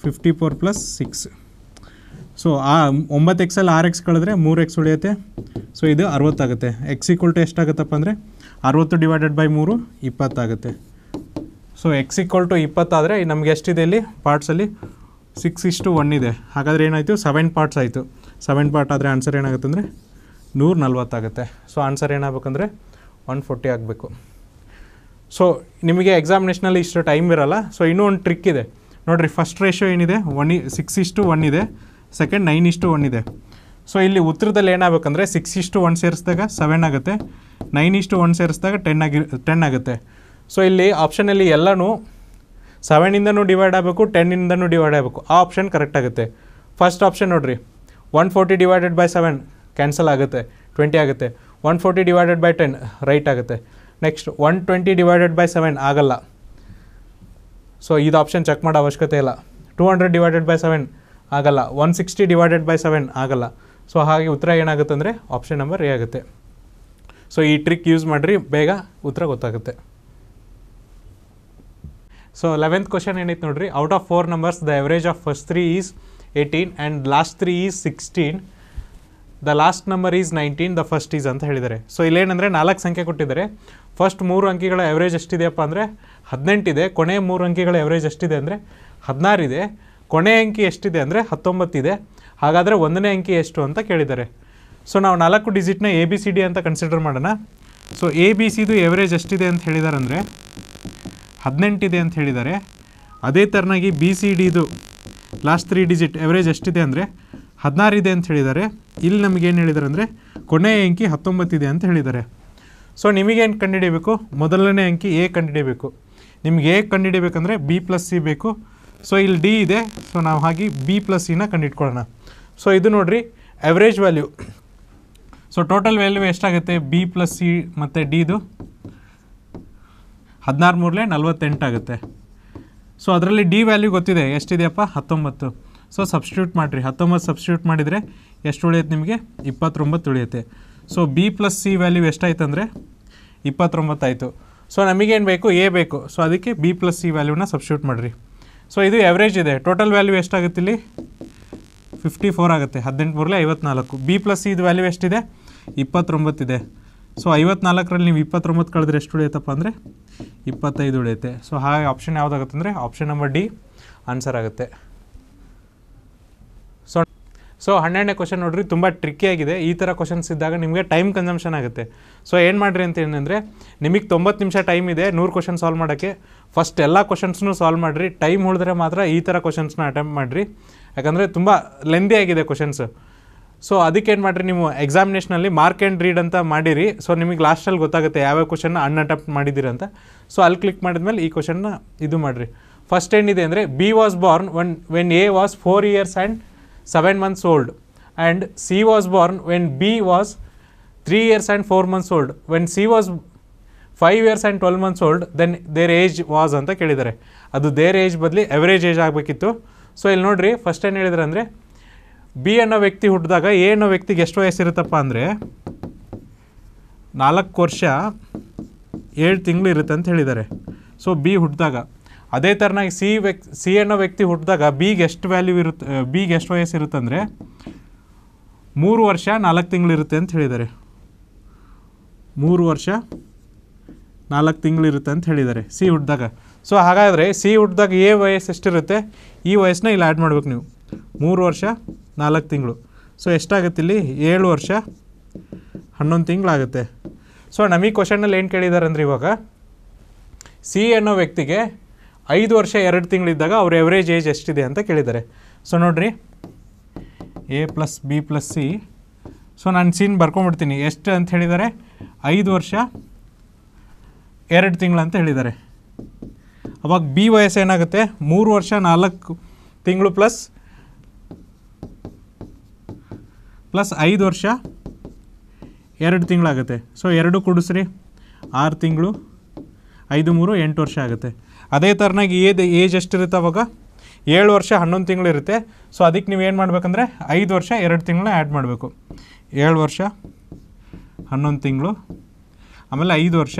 fifty four plus six so ಆ ಒಂಬತ್ತು ಎಕ್ಸಲ್ಲಿ ಆರು ಎಕ್ಸ್ ಕಳೆದ್ರೆ ಮೂರು ಎಕ್ಸ್ ಉಳಿಯುತ್ತೆ ಸೊ ಇದು ಅರವತ್ತಾಗುತ್ತೆ ಎಕ್ಸ್ ಈಕ್ವಲ್ ಟು ಎಷ್ಟಾಗುತ್ತಪ್ಪ ಅಂದರೆ ಅರವತ್ತು ಡಿವೈಡೆಡ್ ಬೈ ಮೂರು ಇಪ್ಪತ್ತಾಗುತ್ತೆ ಸೊ ಎಕ್ಸ್ ಈಕ್ವಲ್ ಟು ಇಪ್ಪತ್ತಾದರೆ ನಮ್ಗೆ ಎಷ್ಟಿದೆ ಇಲ್ಲಿ ಪಾರ್ಟ್ಸಲ್ಲಿ ಸಿಕ್ಸ್ ಇಷ್ಟು ಒನ್ ಇದೆ ಹಾಗಾದರೆ ಏನಾಯಿತು ಸೆವೆನ್ ಪಾರ್ಟ್ಸ್ ಆಯಿತು ಸೆವೆನ್ ಪಾರ್ಟ್ ಆದರೆ ಆನ್ಸರ್ ಏನಾಗುತ್ತೆ ಅಂದರೆ ನೂರ ನಲ್ವತ್ತಾಗುತ್ತೆ ಸೊ ಆನ್ಸರ್ ಏನಾಗಬೇಕಂದ್ರೆ ಒನ್ ಫೋರ್ಟಿ ಆಗಬೇಕು ಸೊ ನಿಮಗೆ ಎಕ್ಸಾಮಿನೇಷನಲ್ಲಿ ಇಷ್ಟು ಟೈಮ್ ಇರೋಲ್ಲ ಸೊ ಇನ್ನೂ ಒಂದು ಟ್ರಿಕ್ ಇದೆ ನೋಡಿರಿ ಫಸ್ಟ್ ರೇಷೋ ಏನಿದೆ ಒನ್ ಸಿಕ್ಸ್ ಇಷ್ಟು ಒನ್ ಇದೆ ಸೆಕೆಂಡ್ ನೈನ್ ಇಷ್ಟು ಒನ್ ಇದೆ ಸೊ ಇಲ್ಲಿ ಉತ್ತರದಲ್ಲಿ ಏನಾಗಬೇಕಂದ್ರೆ ಸಿಕ್ಸ್ ಇಷ್ಟು ಒನ್ ಸೇರಿಸಿದಾಗ ಸೆವೆನ್ ಆಗುತ್ತೆ ನೈನ್ ಇಷ್ಟು ಒನ್ ಸೇರಿಸಿದಾಗ ಟೆನ್ ಆಗಿ ಟೆನ್ ಆಗುತ್ತೆ ಸೊ ಇಲ್ಲಿ ಆಪ್ಷನಲ್ಲಿ ಎಲ್ಲನೂ ಸೆವೆನಿಂದನೂ ಡಿವೈಡ್ ಆಗಬೇಕು ಟೆನ್ನಿಂದನೂ ಡಿವೈಡ್ ಆಗಬೇಕು ಆ ಆಪ್ಷನ್ ಕರೆಕ್ಟ್ ಆಗುತ್ತೆ ಫಸ್ಟ್ ಆಪ್ಷನ್ ನೋಡಿರಿ one forty divided by seven cancel ಆಗುತ್ತೆ ಟ್ವೆಂಟಿ ಆಗುತ್ತೆ one forty divided by ten right ಆಗುತ್ತೆ next one twenty divided by seven ಆಗಲ್ಲ ಸೊ ಇದು ಆಪ್ಷನ್ ಚೆಕ್ ಮಾಡೋ ಅವಶ್ಯಕತೆ ಇಲ್ಲ two hundred divided by seven ಆಗಲ್ಲ one sixty divided by seven ಆಗಲ್ಲ ಸೊ ಹಾಗೆ ಉತ್ತರ ಏನಾಗುತ್ತೆ ಅಂದರೆ ಆಪ್ಷನ್ ನಂಬರ್ ಎ ಆಗುತ್ತೆ ಸೊ ಈ ಟ್ರಿಕ್ ಯೂಸ್ ಮಾಡಿರಿ ಬೇಗ ಉತ್ತರ ಗೊತ್ತಾಗುತ್ತೆ ಸೊ ಲೆವೆಂತ್ ಕ್ವಶನ್ ಏನೈತೆ ನೋಡ್ರಿ out of four numbers the average of first three is eighteen and last three is sixteen the last number is nineteen the first is ಅಂತ ಹೇಳಿದ್ದಾರೆ ಸೊ ಇಲ್ಲೇನಂದರೆ ನಾಲ್ಕು ಸಂಖ್ಯೆ ಕೊಟ್ಟಿದ್ದಾರೆ ಫಸ್ಟ್ ಮೂರು ಅಂಕಿಗಳ ಎವರೇಜ್ ಎಷ್ಟಿದೆಯಪ್ಪ ಅಂದರೆ ಹದಿನೆಂಟಿದೆ ಕೊನೆ ಮೂರು ಅಂಕಿಗಳ ಎವರೇಜ್ ಎಷ್ಟಿದೆ ಅಂದರೆ ಹದಿನಾರಿದೆ ಕೊನೆ ಅಂಕಿ ಎಷ್ಟಿದೆ ಅಂದರೆ ಹತ್ತೊಂಬತ್ತಿದೆ ಹಾಗಾದರೆ ಒಂದನೇ ಅಂಕಿ ಎಷ್ಟು ಅಂತ ಕೇಳಿದ್ದಾರೆ ಸೊ ನಾವು ನಾಲ್ಕು ಡಿಜಿಟ್ನ ಎ ಬಿ ಸಿ ಡಿ ಅಂತ ಕನ್ಸಿಡರ್ ಮಾಡೋಣ ಸೊ ಎ ಬಿ ಸಿದು ಎವರೇಜ್ ಎಷ್ಟಿದೆ ಅಂತ ಹೇಳಿದ್ದಾರೆ ಅಂದರೆ ಹದಿನೆಂಟಿದೆ ಅಂತ ಹೇಳಿದ್ದಾರೆ ಅದೇ ಥರನಾಗಿ ಬಿ ಸಿ ಡಿದು ಲಾಸ್ಟ್ ತ್ರೀ ಡಿಜಿಟ್ ಎವರೇಜ್ ಎಷ್ಟಿದೆ ಅಂದರೆ ಹದಿನಾರಿದೆ ಅಂತ ಹೇಳಿದ್ದಾರೆ ಇಲ್ಲಿ ನಮಗೇನು ಹೇಳಿದ್ದಾರೆ ಅಂದರೆ ಕೊನೆಯ ಅಂಕಿ ಹತ್ತೊಂಬತ್ತಿದೆ ಅಂತ ಹೇಳಿದ್ದಾರೆ ಸೊ ನಿಮಗೇನು ಕಂಡುಹಿಡಿಯಬೇಕು ಮೊದಲನೇ ಅಂಕಿ ಎ ಕಂಡುಹಿಡಿಯಬೇಕು ನಿಮಗೆ ಎ ಕಂಡುಹಿಡಿಯಬೇಕಂದ್ರೆ ಬಿ ಪ್ಲಸ್ ಸಿ ಬೇಕು ಸೊ ಇಲ್ಲಿ ಡಿ ಇದೆ ಸೊ ನಾವು ಹಾಗೆ ಬಿ ಪ್ಲಸ್ ಸಿನ ಕಂಡಿಟ್ಕೊಳ್ಳೋಣ ಸೊ ಇದು ನೋಡಿರಿ average value so total value ಎಷ್ಟಾಗುತ್ತೆ ಬಿ ಪ್ಲಸ್ ಸಿ ಮತ್ತು ಡಿದು ಹದಿನಾರು ಮೂರಲೇ ನಲ್ವತ್ತೆಂಟಾಗುತ್ತೆ ಸೊ ಅದರಲ್ಲಿ ಡಿ ವ್ಯಾಲ್ಯೂ ಗೊತ್ತಿದೆ ಎಷ್ಟಿದೆಯಪ್ಪ ಹತ್ತೊಂಬತ್ತು ಸೊ ಸಬ್ಸ್ಟ್ಯೂಟ್ ಮಾಡಿರಿ ಹತ್ತೊಂಬತ್ತು ಸಬ್ಸ್ಟ್ಯೂಟ್ ಮಾಡಿದರೆ ಎಷ್ಟು ಉಳಿಯುತ್ತೆ ನಿಮಗೆ ಇಪ್ಪತ್ತೊಂಬತ್ತು ಉಳಿಯುತ್ತೆ so B plus C value ಎಷ್ಟಾಯ್ತಂದರೆ ಇಪ್ಪತ್ತೊಂಬತ್ತಾಯಿತು ಸೊ ನಮಗೇನು ಬೇಕು ಎ ಬೇಕು ಸೊ ಅದಕ್ಕೆ ಬಿ ಪ್ಲಸ್ ಸಿ ವ್ಯಾಲ್ಯೂನ ಸಬ್ಸ್ಟ್ಯೂಟ್ ಮಾಡಿರಿ ಸೊ ಇದು ಎವ್ರೇಜ್ ಇದೆ ಟೋಟಲ್ ವ್ಯಾಲ್ಯೂ ಎಷ್ಟಾಗುತ್ತೆ ಇಲ್ಲಿ ಫಿಫ್ಟಿ ಫೋರ್ ಆಗುತ್ತೆ ಹದಿನೆಂಟು ಮೂರಲೇ ಐವತ್ನಾಲ್ಕು ಬಿ ಪ್ಲಸ್ ಇದು ವ್ಯಾಲ್ಯೂ ಎಷ್ಟಿದೆ ಇಪ್ಪತ್ತೊಂಬತ್ತಿದೆ ಸೊ ಐವತ್ನಾಲ್ಕರಲ್ಲಿ ನೀವು ಇಪ್ಪತ್ತೊಂಬತ್ತು ಕಳೆದ್ರೆ ಎಷ್ಟು ಉಳಿಯುತ್ತಪ್ಪ ಅಂದರೆ ಇಪ್ಪತ್ತೈದು ಉಳಿಯುತ್ತೆ ಸೊ ಹಾಗೆ ಆಪ್ಷನ್ ಯಾವುದಾಗುತ್ತೆ ಅಂದರೆ ಆಪ್ಷನ್ ನಂಬರ್ ಡಿ ಆನ್ಸರ್ ಆಗುತ್ತೆ ಸೊ ಹನ್ನೆರಡನೇ ಕ್ವಶನ್ ನೋಡ್ರಿ ತುಂಬ ಆಗಿದೆ ಈ ಥರ ಕ್ವಶನ್ಸ್ ಇದ್ದಾಗ ನಿಮಗೆ ಟೈಮ್ ಕನ್ಸಂಪ್ಷನ್ ಆಗುತ್ತೆ ಸೊ ಏನು ಮಾಡಿರಿ ಅಂತ ಏನಂದರೆ ನಿಮಗೆ ತೊಂಬತ್ತು ನಿಮಿಷ ಟೈಮ್ ಇದೆ ನೂರು ಕ್ವಶನ್ ಸಾಲ್ವ್ ಮಾಡೋಕ್ಕೆ ಫಸ್ಟ್ ಎಲ್ಲ ಕ್ವಶನ್ಸ್ನೂ ಸಾಲ್ವ್ ಮಾಡಿರಿ ಟೈಮ್ ಉಳಿದ್ರೆ ಮಾತ್ರ ಈ ಥರ ಕ್ವಶನ್ಸ್ನ ಅಟೆಂಪ್ಟ್ ಮಾಡಿರಿ ಯಾಕಂದರೆ ತುಂಬ ಲೆಂದಿ ಆಗಿದೆ ಕ್ವಶನ್ಸ್ ಸೊ ಅದಕ್ಕೇನು ಮಾಡಿರಿ ನೀವು ಎಕ್ಸಾಮಿನೇಷನಲ್ಲಿ ಮಾರ್ಕ್ ಆ್ಯಂಡ್ ರೀಡ್ ಅಂತ ಮಾಡಿರಿ ಸೊ ನಿಮಗೆ ಲಾಸ್ಟಲ್ಲಿ ಗೊತ್ತಾಗುತ್ತೆ ಯಾವ್ಯಾವ ಕ್ವಶನ್ನ ಅಟೆಂಪ್ಟ್ ಮಾಡಿದ್ದೀರ ಅಂತ ಸೊ ಅಲ್ಲಿ ಕ್ಲಿಕ್ ಮಾಡಿದ್ಮೇಲೆ ಈ ಕ್ವಶನ್ನ ಇದು ಮಾಡಿರಿ ಫಸ್ಟ್ ಏನಿದೆ ಅಂದರೆ B was born one when A was four years and seven months old and C was born when B was three years and four months old when C was five years and twelve months old then their age was ಅಂತ ಕೇಳಿದ್ದಾರೆ ಅದು their age ಬದಲಿ average age ಆಗಬೇಕಿತ್ತು so ಇಲ್ಲಿ ನೋಡ್ರಿ first ಏನು ಹೇಳಿದ್ರೆ ಅಂದರೆ ಬಿ ಅನ್ನೋ ವ್ಯಕ್ತಿ ಹುಟ್ಟಿದಾಗ ಎ ಅನ್ನೋ ವ್ಯಕ್ತಿಗೆ ಎಷ್ಟು ವಯಸ್ಸಿರುತ್ತಪ್ಪ ಅಂದರೆ ನಾಲ್ಕು ವರ್ಷ ಏಳು ತಿಂಗಳು ಇರುತ್ತೆ ಅಂತ ಹೇಳಿದ್ದಾರೆ ಸೊ ಬಿ ಹುಟ್ಟಿದಾಗ ಅದೇ ಥರನಾಗಿ ಸಿ ವ್ಯಕ್ತಿ ಸಿ ಅನ್ನೋ ವ್ಯಕ್ತಿ ಹುಟ್ಟಿದಾಗ ಬಿಗೆ ಎಷ್ಟು ವ್ಯಾಲ್ಯೂ ಇರುತ್ತೆ ಬಿಗೆ ಎಷ್ಟು ವಯಸ್ಸು ಅಂದರೆ ಮೂರು ವರ್ಷ ನಾಲ್ಕು ಇರುತ್ತೆ ಅಂತ ಹೇಳಿದ್ದಾರೆ ಮೂರು ವರ್ಷ ನಾಲ್ಕು ಇರುತ್ತೆ ಅಂತ ಹೇಳಿದ್ದಾರೆ ಸಿ ಹುಟ್ಟಿದಾಗ ಸೊ ಹಾಗಾದರೆ ಸಿ ಹುಟ್ಟಿದಾಗ ಎ ವಯಸ್ಸು ಎಷ್ಟಿರುತ್ತೆ ಈ ವಯಸ್ಸನ್ನ ಇಲ್ಲಿ ಆ್ಯಡ್ ಮಾಡ್ಬೇಕು ನೀವು ಮೂರು ವರ್ಷ ನಾಲ್ಕು ತಿಂಗಳು ಸೊ ಎಷ್ಟಾಗುತ್ತೆ ಇಲ್ಲಿ ಏಳು ವರ್ಷ ಹನ್ನೊಂದು ತಿಂಗಳಾಗುತ್ತೆ ಸೊ ನಮಗೆ ಕ್ವಶನಲ್ಲಿ ಏನು ಕೇಳಿದ್ದಾರೆ ಅಂದರೆ ಇವಾಗ ಸಿ ಅನ್ನೋ ವ್ಯಕ್ತಿಗೆ ಐದು ವರ್ಷ ಎರಡು ತಿಂಗಳಿದ್ದಾಗ ಅವ್ರ ಎವರೇಜ್ ಏಜ್ ಎಷ್ಟಿದೆ ಅಂತ ಕೇಳಿದ್ದಾರೆ ಸೊ ನೋಡಿರಿ A plus B plus C so ನಾನು ಸೀನ್ ಬರ್ಕೊಂಡ್ಬಿಡ್ತೀನಿ ಎಷ್ಟು ಅಂತ ಹೇಳಿದ್ದಾರೆ ಐದು ವರ್ಷ ಎರಡು ತಿಂಗಳು ಅಂತ ಹೇಳಿದ್ದಾರೆ ಅವಾಗ ಬಿ ವಯಸ್ಸು ಏನಾಗುತ್ತೆ ಮೂರು ವರ್ಷ ನಾಲ್ಕು ತಿಂಗಳು ಪ್ಲಸ್ ಪ್ಲಸ್ ಐದು ವರ್ಷ ಎರಡು ತಿಂಗಳಾಗುತ್ತೆ ಸೊ ಎರಡು ಕುಡಿಸ್ರಿ ಆರು ತಿಂಗಳು ಐದು ಮೂರು ಎಂಟು ವರ್ಷ ಆಗುತ್ತೆ ಅದೇ ಥರನಾಗಿ ಏದ್ ಏಜ್ ಎಷ್ಟಿರುತ್ತೆ ಅವಾಗ ಏಳು ವರ್ಷ ಹನ್ನೊಂದು ತಿಂಗಳು ಇರುತ್ತೆ ಸೊ ಅದಕ್ಕೆ ನೀವು ಏನು ಮಾಡಬೇಕಂದ್ರೆ ಐದು ವರ್ಷ ಎರಡು ತಿಂಗಳನ್ನ ಆ್ಯಡ್ ಮಾಡಬೇಕು ಏಳು ವರ್ಷ ಹನ್ನೊಂದು ತಿಂಗಳು ಆಮೇಲೆ ಐದು ವರ್ಷ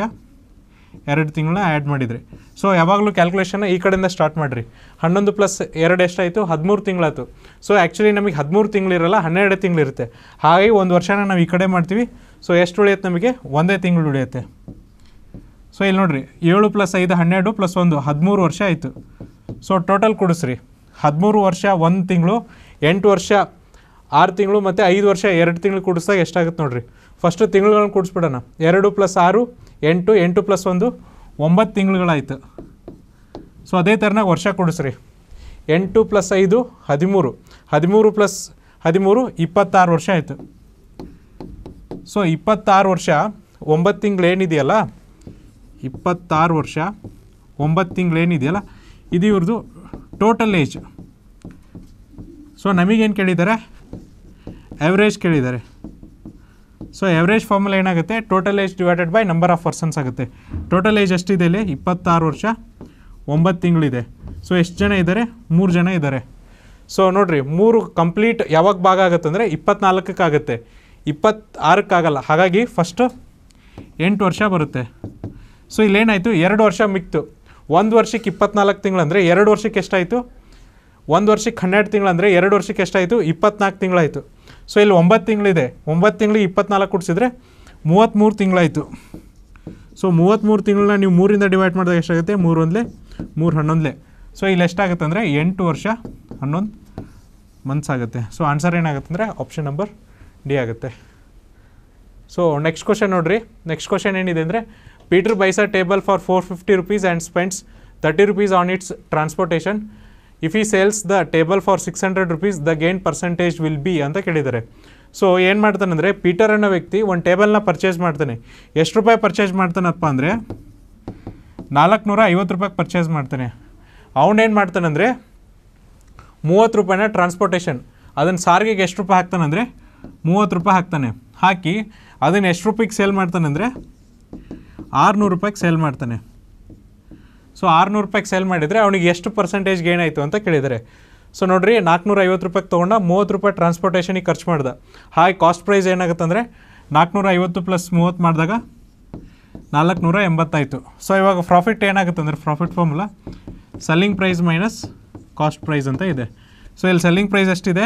ಎರಡು ತಿಂಗಳನ್ನ ಆ್ಯಡ್ ಮಾಡಿದ್ರಿ ಸೊ ಯಾವಾಗಲೂ ಕ್ಯಾಲ್ಕುಲೇಷನ್ನ ಈ ಕಡೆಯಿಂದ ಸ್ಟಾರ್ಟ್ ಮಾಡಿರಿ ಹನ್ನೊಂದು ಪ್ಲಸ್ ಎರಡು ಎಷ್ಟಾಯಿತು ಹದಿಮೂರು ತಿಂಗಳಾಯ್ತು ಸೊ ಆ್ಯಕ್ಚುಲಿ ನಮಗೆ ಹದಿಮೂರು ತಿಂಗಳಿರಲ್ಲ ಹನ್ನೆರಡು ತಿಂಗಳಿರುತ್ತೆ ಹಾಗಾಗಿ ಒಂದು ವರ್ಷನ ನಾವು ಈ ಕಡೆ ಮಾಡ್ತೀವಿ ಸೊ ಎಷ್ಟು ಉಳಿಯುತ್ತೆ ನಮಗೆ ಒಂದೇ ತಿಂಗಳು ಉಳಿಯುತ್ತೆ ಸೊ ಇಲ್ಲಿ ನೋಡಿರಿ ಏಳು ಪ್ಲಸ್ ಐದು ಹನ್ನೆರಡು ಪ್ಲಸ್ ಒಂದು ಹದಿಮೂರು ವರ್ಷ ಆಯಿತು ಸೊ ಟೋಟಲ್ ಕೊಡಿಸ್ರಿ ಹದಿಮೂರು ವರ್ಷ ಒಂದು ತಿಂಗಳು ಎಂಟು ವರ್ಷ ಆರು ತಿಂಗಳು ಮತ್ತು ಐದು ವರ್ಷ ಎರಡು ತಿಂಗಳು ಕೊಡಿಸ್ದಾಗ ಎಷ್ಟಾಗುತ್ತೆ ನೋಡಿರಿ ಫಸ್ಟು ತಿಂಗಳುಗಳನ್ನ ಕೂಡಿಸ್ಬಿಡೋಣ ಎರಡು ಪ್ಲಸ್ ಆರು ಎಂಟು ಎಂಟು ಪ್ಲಸ್ ಒಂದು ಒಂಬತ್ತು ತಿಂಗಳುಗಳಾಯಿತು ಸೊ ಅದೇ ಥರನಾಗ ವರ್ಷ ಕೊಡಿಸ್ರಿ ಎಂಟು ಪ್ಲಸ್ ಐದು ಹದಿಮೂರು ಹದಿಮೂರು ಪ್ಲಸ್ ಹದಿಮೂರು ಇಪ್ಪತ್ತಾರು ವರ್ಷ ಆಯಿತು ಸೊ ಇಪ್ಪತ್ತಾರು ವರ್ಷ ಒಂಬತ್ತು ತಿಂಗಳು ಏನಿದೆಯಲ್ಲ ಇಪ್ಪತ್ತಾರು ವರ್ಷ ಒಂಬತ್ತು ತಿಂಗಳೇನಿದೆಯಲ್ಲ ಇದು ಇವ್ರದ್ದು ಟೋಟಲ್ ಏಜ್ ಸೊ ನಮಗೇನು ಕೇಳಿದ್ದಾರೆ ಎವರೇಜ್ ಕೇಳಿದ್ದಾರೆ ಸೊ ಎವರೇಜ್ ಫಾರ್ಮುಲಾ ಏನಾಗುತ್ತೆ total age divided by number of persons ಆಗುತ್ತೆ ಟೋಟಲ್ ಏಜ್ ಎಷ್ಟಿದೆ ಇಲ್ಲಿ ಇಪ್ಪತ್ತಾರು ವರ್ಷ ಒಂಬತ್ತು ತಿಂಗಳಿದೆ ಸೊ ಎಷ್ಟು ಜನ ಇದ್ದಾರೆ ಮೂರು ಜನ ಇದ್ದಾರೆ ಸೊ ನೋಡಿರಿ ಮೂರು ಕಂಪ್ಲೀಟ್ ಯಾವಾಗ ಭಾಗ ಆಗುತ್ತೆ ಅಂದರೆ ಇಪ್ಪತ್ತ್ನಾಲ್ಕಕ್ಕಾಗುತ್ತೆ ಇಪ್ಪತ್ತಾರಕ್ಕಾಗಲ್ಲ ಹಾಗಾಗಿ ಫಸ್ಟು ಎಂಟು ವರ್ಷ ಬರುತ್ತೆ ಸೊ ಇಲ್ಲೇನಾಯಿತು ಎರಡು ವರ್ಷ ಮಿಕ್ತು ಒಂದು ವರ್ಷಕ್ಕೆ ಇಪ್ಪತ್ನಾಲ್ಕು ತಿಂಗಳಂದರೆ ಎರಡು ವರ್ಷಕ್ಕೆ ಎಷ್ಟಾಯಿತು ಒಂದು ವರ್ಷಕ್ಕೆ ಹನ್ನೆರಡು ತಿಂಗಳಂದರೆ ಎರಡು ವರ್ಷಕ್ಕೆ ಎಷ್ಟಾಯಿತು ಇಪ್ಪತ್ನಾಲ್ಕು ತಿಂಗಳಾಯಿತು ಸೊ ಇಲ್ಲಿ ಒಂಬತ್ತು ತಿಂಗಳಿದೆ ಒಂಬತ್ತು ತಿಂಗಳಿಗೆ ಇಪ್ಪತ್ನಾಲ್ಕು ಕುಡಿಸಿದ್ರೆ ಮೂವತ್ತ್ಮೂರು ತಿಂಗಳಾಯಿತು ಸೊ ಮೂವತ್ತ್ಮೂರು ತಿಂಗಳನ್ನ ನೀವು ಮೂರಿಂದ ಡಿವೈಡ್ ಮಾಡಿದಾಗ ಎಷ್ಟಾಗುತ್ತೆ ಮೂರೊಂದ್ಲೇ ಮೂರು ಹನ್ನೊಂದಲೇ ಸೊ ಇಲ್ಲಿ ಎಷ್ಟಾಗುತ್ತೆ ಅಂದರೆ ಎಂಟು ವರ್ಷ ಹನ್ನೊಂದು ಮಂತ್ಸ್ ಆಗುತ್ತೆ ಸೊ ಆನ್ಸರ್ ಏನಾಗುತ್ತೆ ಅಂದರೆ ಆಪ್ಷನ್ ನಂಬರ್ ಡಿ ಆಗುತ್ತೆ ಸೊ ನೆಕ್ಸ್ಟ್ ಕ್ವಶನ್ ನೋಡಿರಿ ನೆಕ್ಸ್ಟ್ ಕ್ವಶನ್ ಏನಿದೆ ಅಂದರೆ Peter buys a table for 450 rupees and spends 30 rupees on its transportation. If he sells the table for 600 rupees, the gain percentage will be ಅಂತ ಕೇಳಿದ್ದಾರೆ so ಏನು ಮಾಡ್ತಾನೆ ಅಂದರೆ Peter ಅನ್ನೋ ವ್ಯಕ್ತಿ ಒಂದು ಟೇಬಲ್ನ ಪರ್ಚೇಸ್ ಮಾಡ್ತಾನೆ ಎಷ್ಟು ರೂಪಾಯಿ ಪರ್ಚೇಸ್ ಮಾಡ್ತಾನಪ್ಪ ಅಂದರೆ ನಾಲ್ಕುನೂರ ಐವತ್ತು ರೂಪಾಯಿಗೆ ಪರ್ಚೇಸ್ ಮಾಡ್ತಾನೆ ಅವನೇನು ಮಾಡ್ತಾನಂದರೆ ಮೂವತ್ತು ರೂಪಾಯಿನ ಟ್ರಾನ್ಸ್ಪೋರ್ಟೇಷನ್ ಅದನ್ನು ಸಾರಿಗೆಗೆ ಎಷ್ಟು ರೂಪಾಯಿ ಹಾಕ್ತಾನಂದರೆ ಮೂವತ್ತು ರೂಪಾಯಿ ಹಾಕ್ತಾನೆ ಹಾಕಿ ಅದನ್ನು ಎಷ್ಟು ರೂಪಾಯಿಗೆ ಸೇಲ್ ಮಾಡ್ತಾನಂದರೆ ಆರುನೂರು ರೂಪಾಯಿಗೆ ಸೇಲ್ ಮಾಡ್ತಾನೆ ಸೊ ಆರುನೂರು ರೂಪಾಯಿಗೆ ಸೇಲ್ ಮಾಡಿದರೆ ಅವನಿಗೆ ಎಷ್ಟು ಪರ್ಸೆಂಟೇಜ್ ಗೇನ್ ಆಯಿತು ಅಂತ ಕೇಳಿದ್ದಾರೆ ಸೊ ನೋಡಿರಿ ನಾಲ್ಕುನೂರ ಐವತ್ತು ರೂಪಾಯಿಗೆ ತೊಗೊಂಡ ಮೂವತ್ತು ರೂಪಾಯಿ ಟ್ರಾನ್ಸ್ಪೋರ್ಟೇಷನಿಗೆ ಖರ್ಚು ಮಾಡ್ದೆ ಹಾಗೆ ಕಾಸ್ಟ್ ಪ್ರೈಸ್ ಅಂದರೆ ನಾಲ್ಕುನೂರ ಐವತ್ತು ಪ್ಲಸ್ ಮೂವತ್ತು ಮಾಡಿದಾಗ ನಾಲ್ಕುನೂರ ಎಂಬತ್ತಾಯಿತು ಸೊ ಇವಾಗ ಪ್ರಾಫಿಟ್ ಏನಾಗುತ್ತೆ ಅಂದರೆ profit formula selling price minus cost price ಅಂತ ಇದೆ ಸೊ ಇಲ್ಲಿ ಸೆಲ್ಲಿಂಗ್ ಪ್ರೈಸ್ ಎಷ್ಟಿದೆ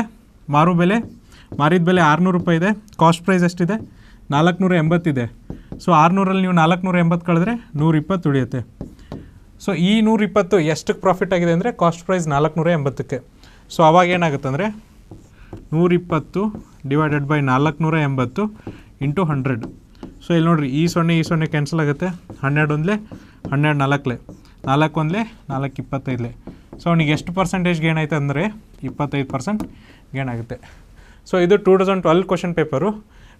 ಮಾರು ಬೆಲೆ ಮಾರಿದ ಬೆಲೆ ಆರುನೂರು ರೂಪಾಯಿ ಇದೆ ಕಾಸ್ಟ್ ಪ್ರೈಸ್ ಎಷ್ಟಿದೆ ನಾಲ್ಕುನೂರ ಎಂಬತ್ತಿದೆ ಸೊ ಆರುನೂರಲ್ಲಿ ನೀವು ನಾಲ್ಕುನೂರ ಎಂಬತ್ತು ಕಳೆದ್ರೆ ನೂರಿಪ್ಪತ್ತು ಉಳಿಯುತ್ತೆ ಸೊ ಈ ನೂರಿಪ್ಪತ್ತು ಎಷ್ಟಕ್ಕೆ ಪ್ರಾಫಿಟ್ ಆಗಿದೆ ಅಂದರೆ ಕಾಸ್ಟ್ ಪ್ರೈಸ್ ನಾಲ್ಕುನೂರ ಎಂಬತ್ತಕ್ಕೆ ಸೊ ಅವಾಗ ಏನಾಗುತ್ತೆ ಅಂದರೆ ನೂರಿಪ್ಪತ್ತು ಡಿವೈಡೆಡ್ ಬೈ ನಾಲ್ಕುನೂರ ಎಂಬತ್ತು ಇಂಟು ಹಂಡ್ರೆಡ್ ಸೊ ಇಲ್ಲಿ ನೋಡಿರಿ ಈ ಸೊನ್ನೆ ಈ ಸೊನ್ನೆ ಕ್ಯಾನ್ಸಲ್ ಆಗುತ್ತೆ ಹನ್ನೆರಡು ಒಂದಲೇ ಹನ್ನೆರಡು ನಾಲ್ಕಲೆ ನಾಲ್ಕು ಒಂದಲೇ ನಾಲ್ಕು ಇಪ್ಪತ್ತೈದಲೇ ಸೊ ಅವನಿಗೆ ಎಷ್ಟು ಪರ್ಸೆಂಟೇಜ್ ಗೇನ್ ಆಯಿತು ಅಂದರೆ ಇಪ್ಪತ್ತೈದು ಪರ್ಸೆಂಟ್ ಗೇನ್ ಆಗುತ್ತೆ ಸೊ ಇದು two thousand twelve question paper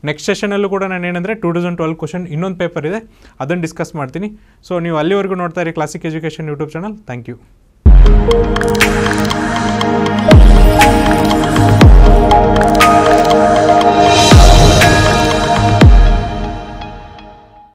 next ಸೆಷನಲ್ಲೂ ಕೂಡ ನಾನು ಏನಂದರೆ ಟೂ ತೌಸಂಡ್ ಟ್ವೆಲ್ ಕ್ವಶನ್ ಇನ್ನೊಂದು ಪೇಪರ್ ಇದೆ ಅದನ್ನು ಡಿಸ್ಕಸ್ ಮಾಡ್ತೀನಿ ಸೊ ನೀವು ಅಲ್ಲಿವರೆಗೂ ನೋಡ್ತಾ ಇರಿ Classic education YouTube channel thank you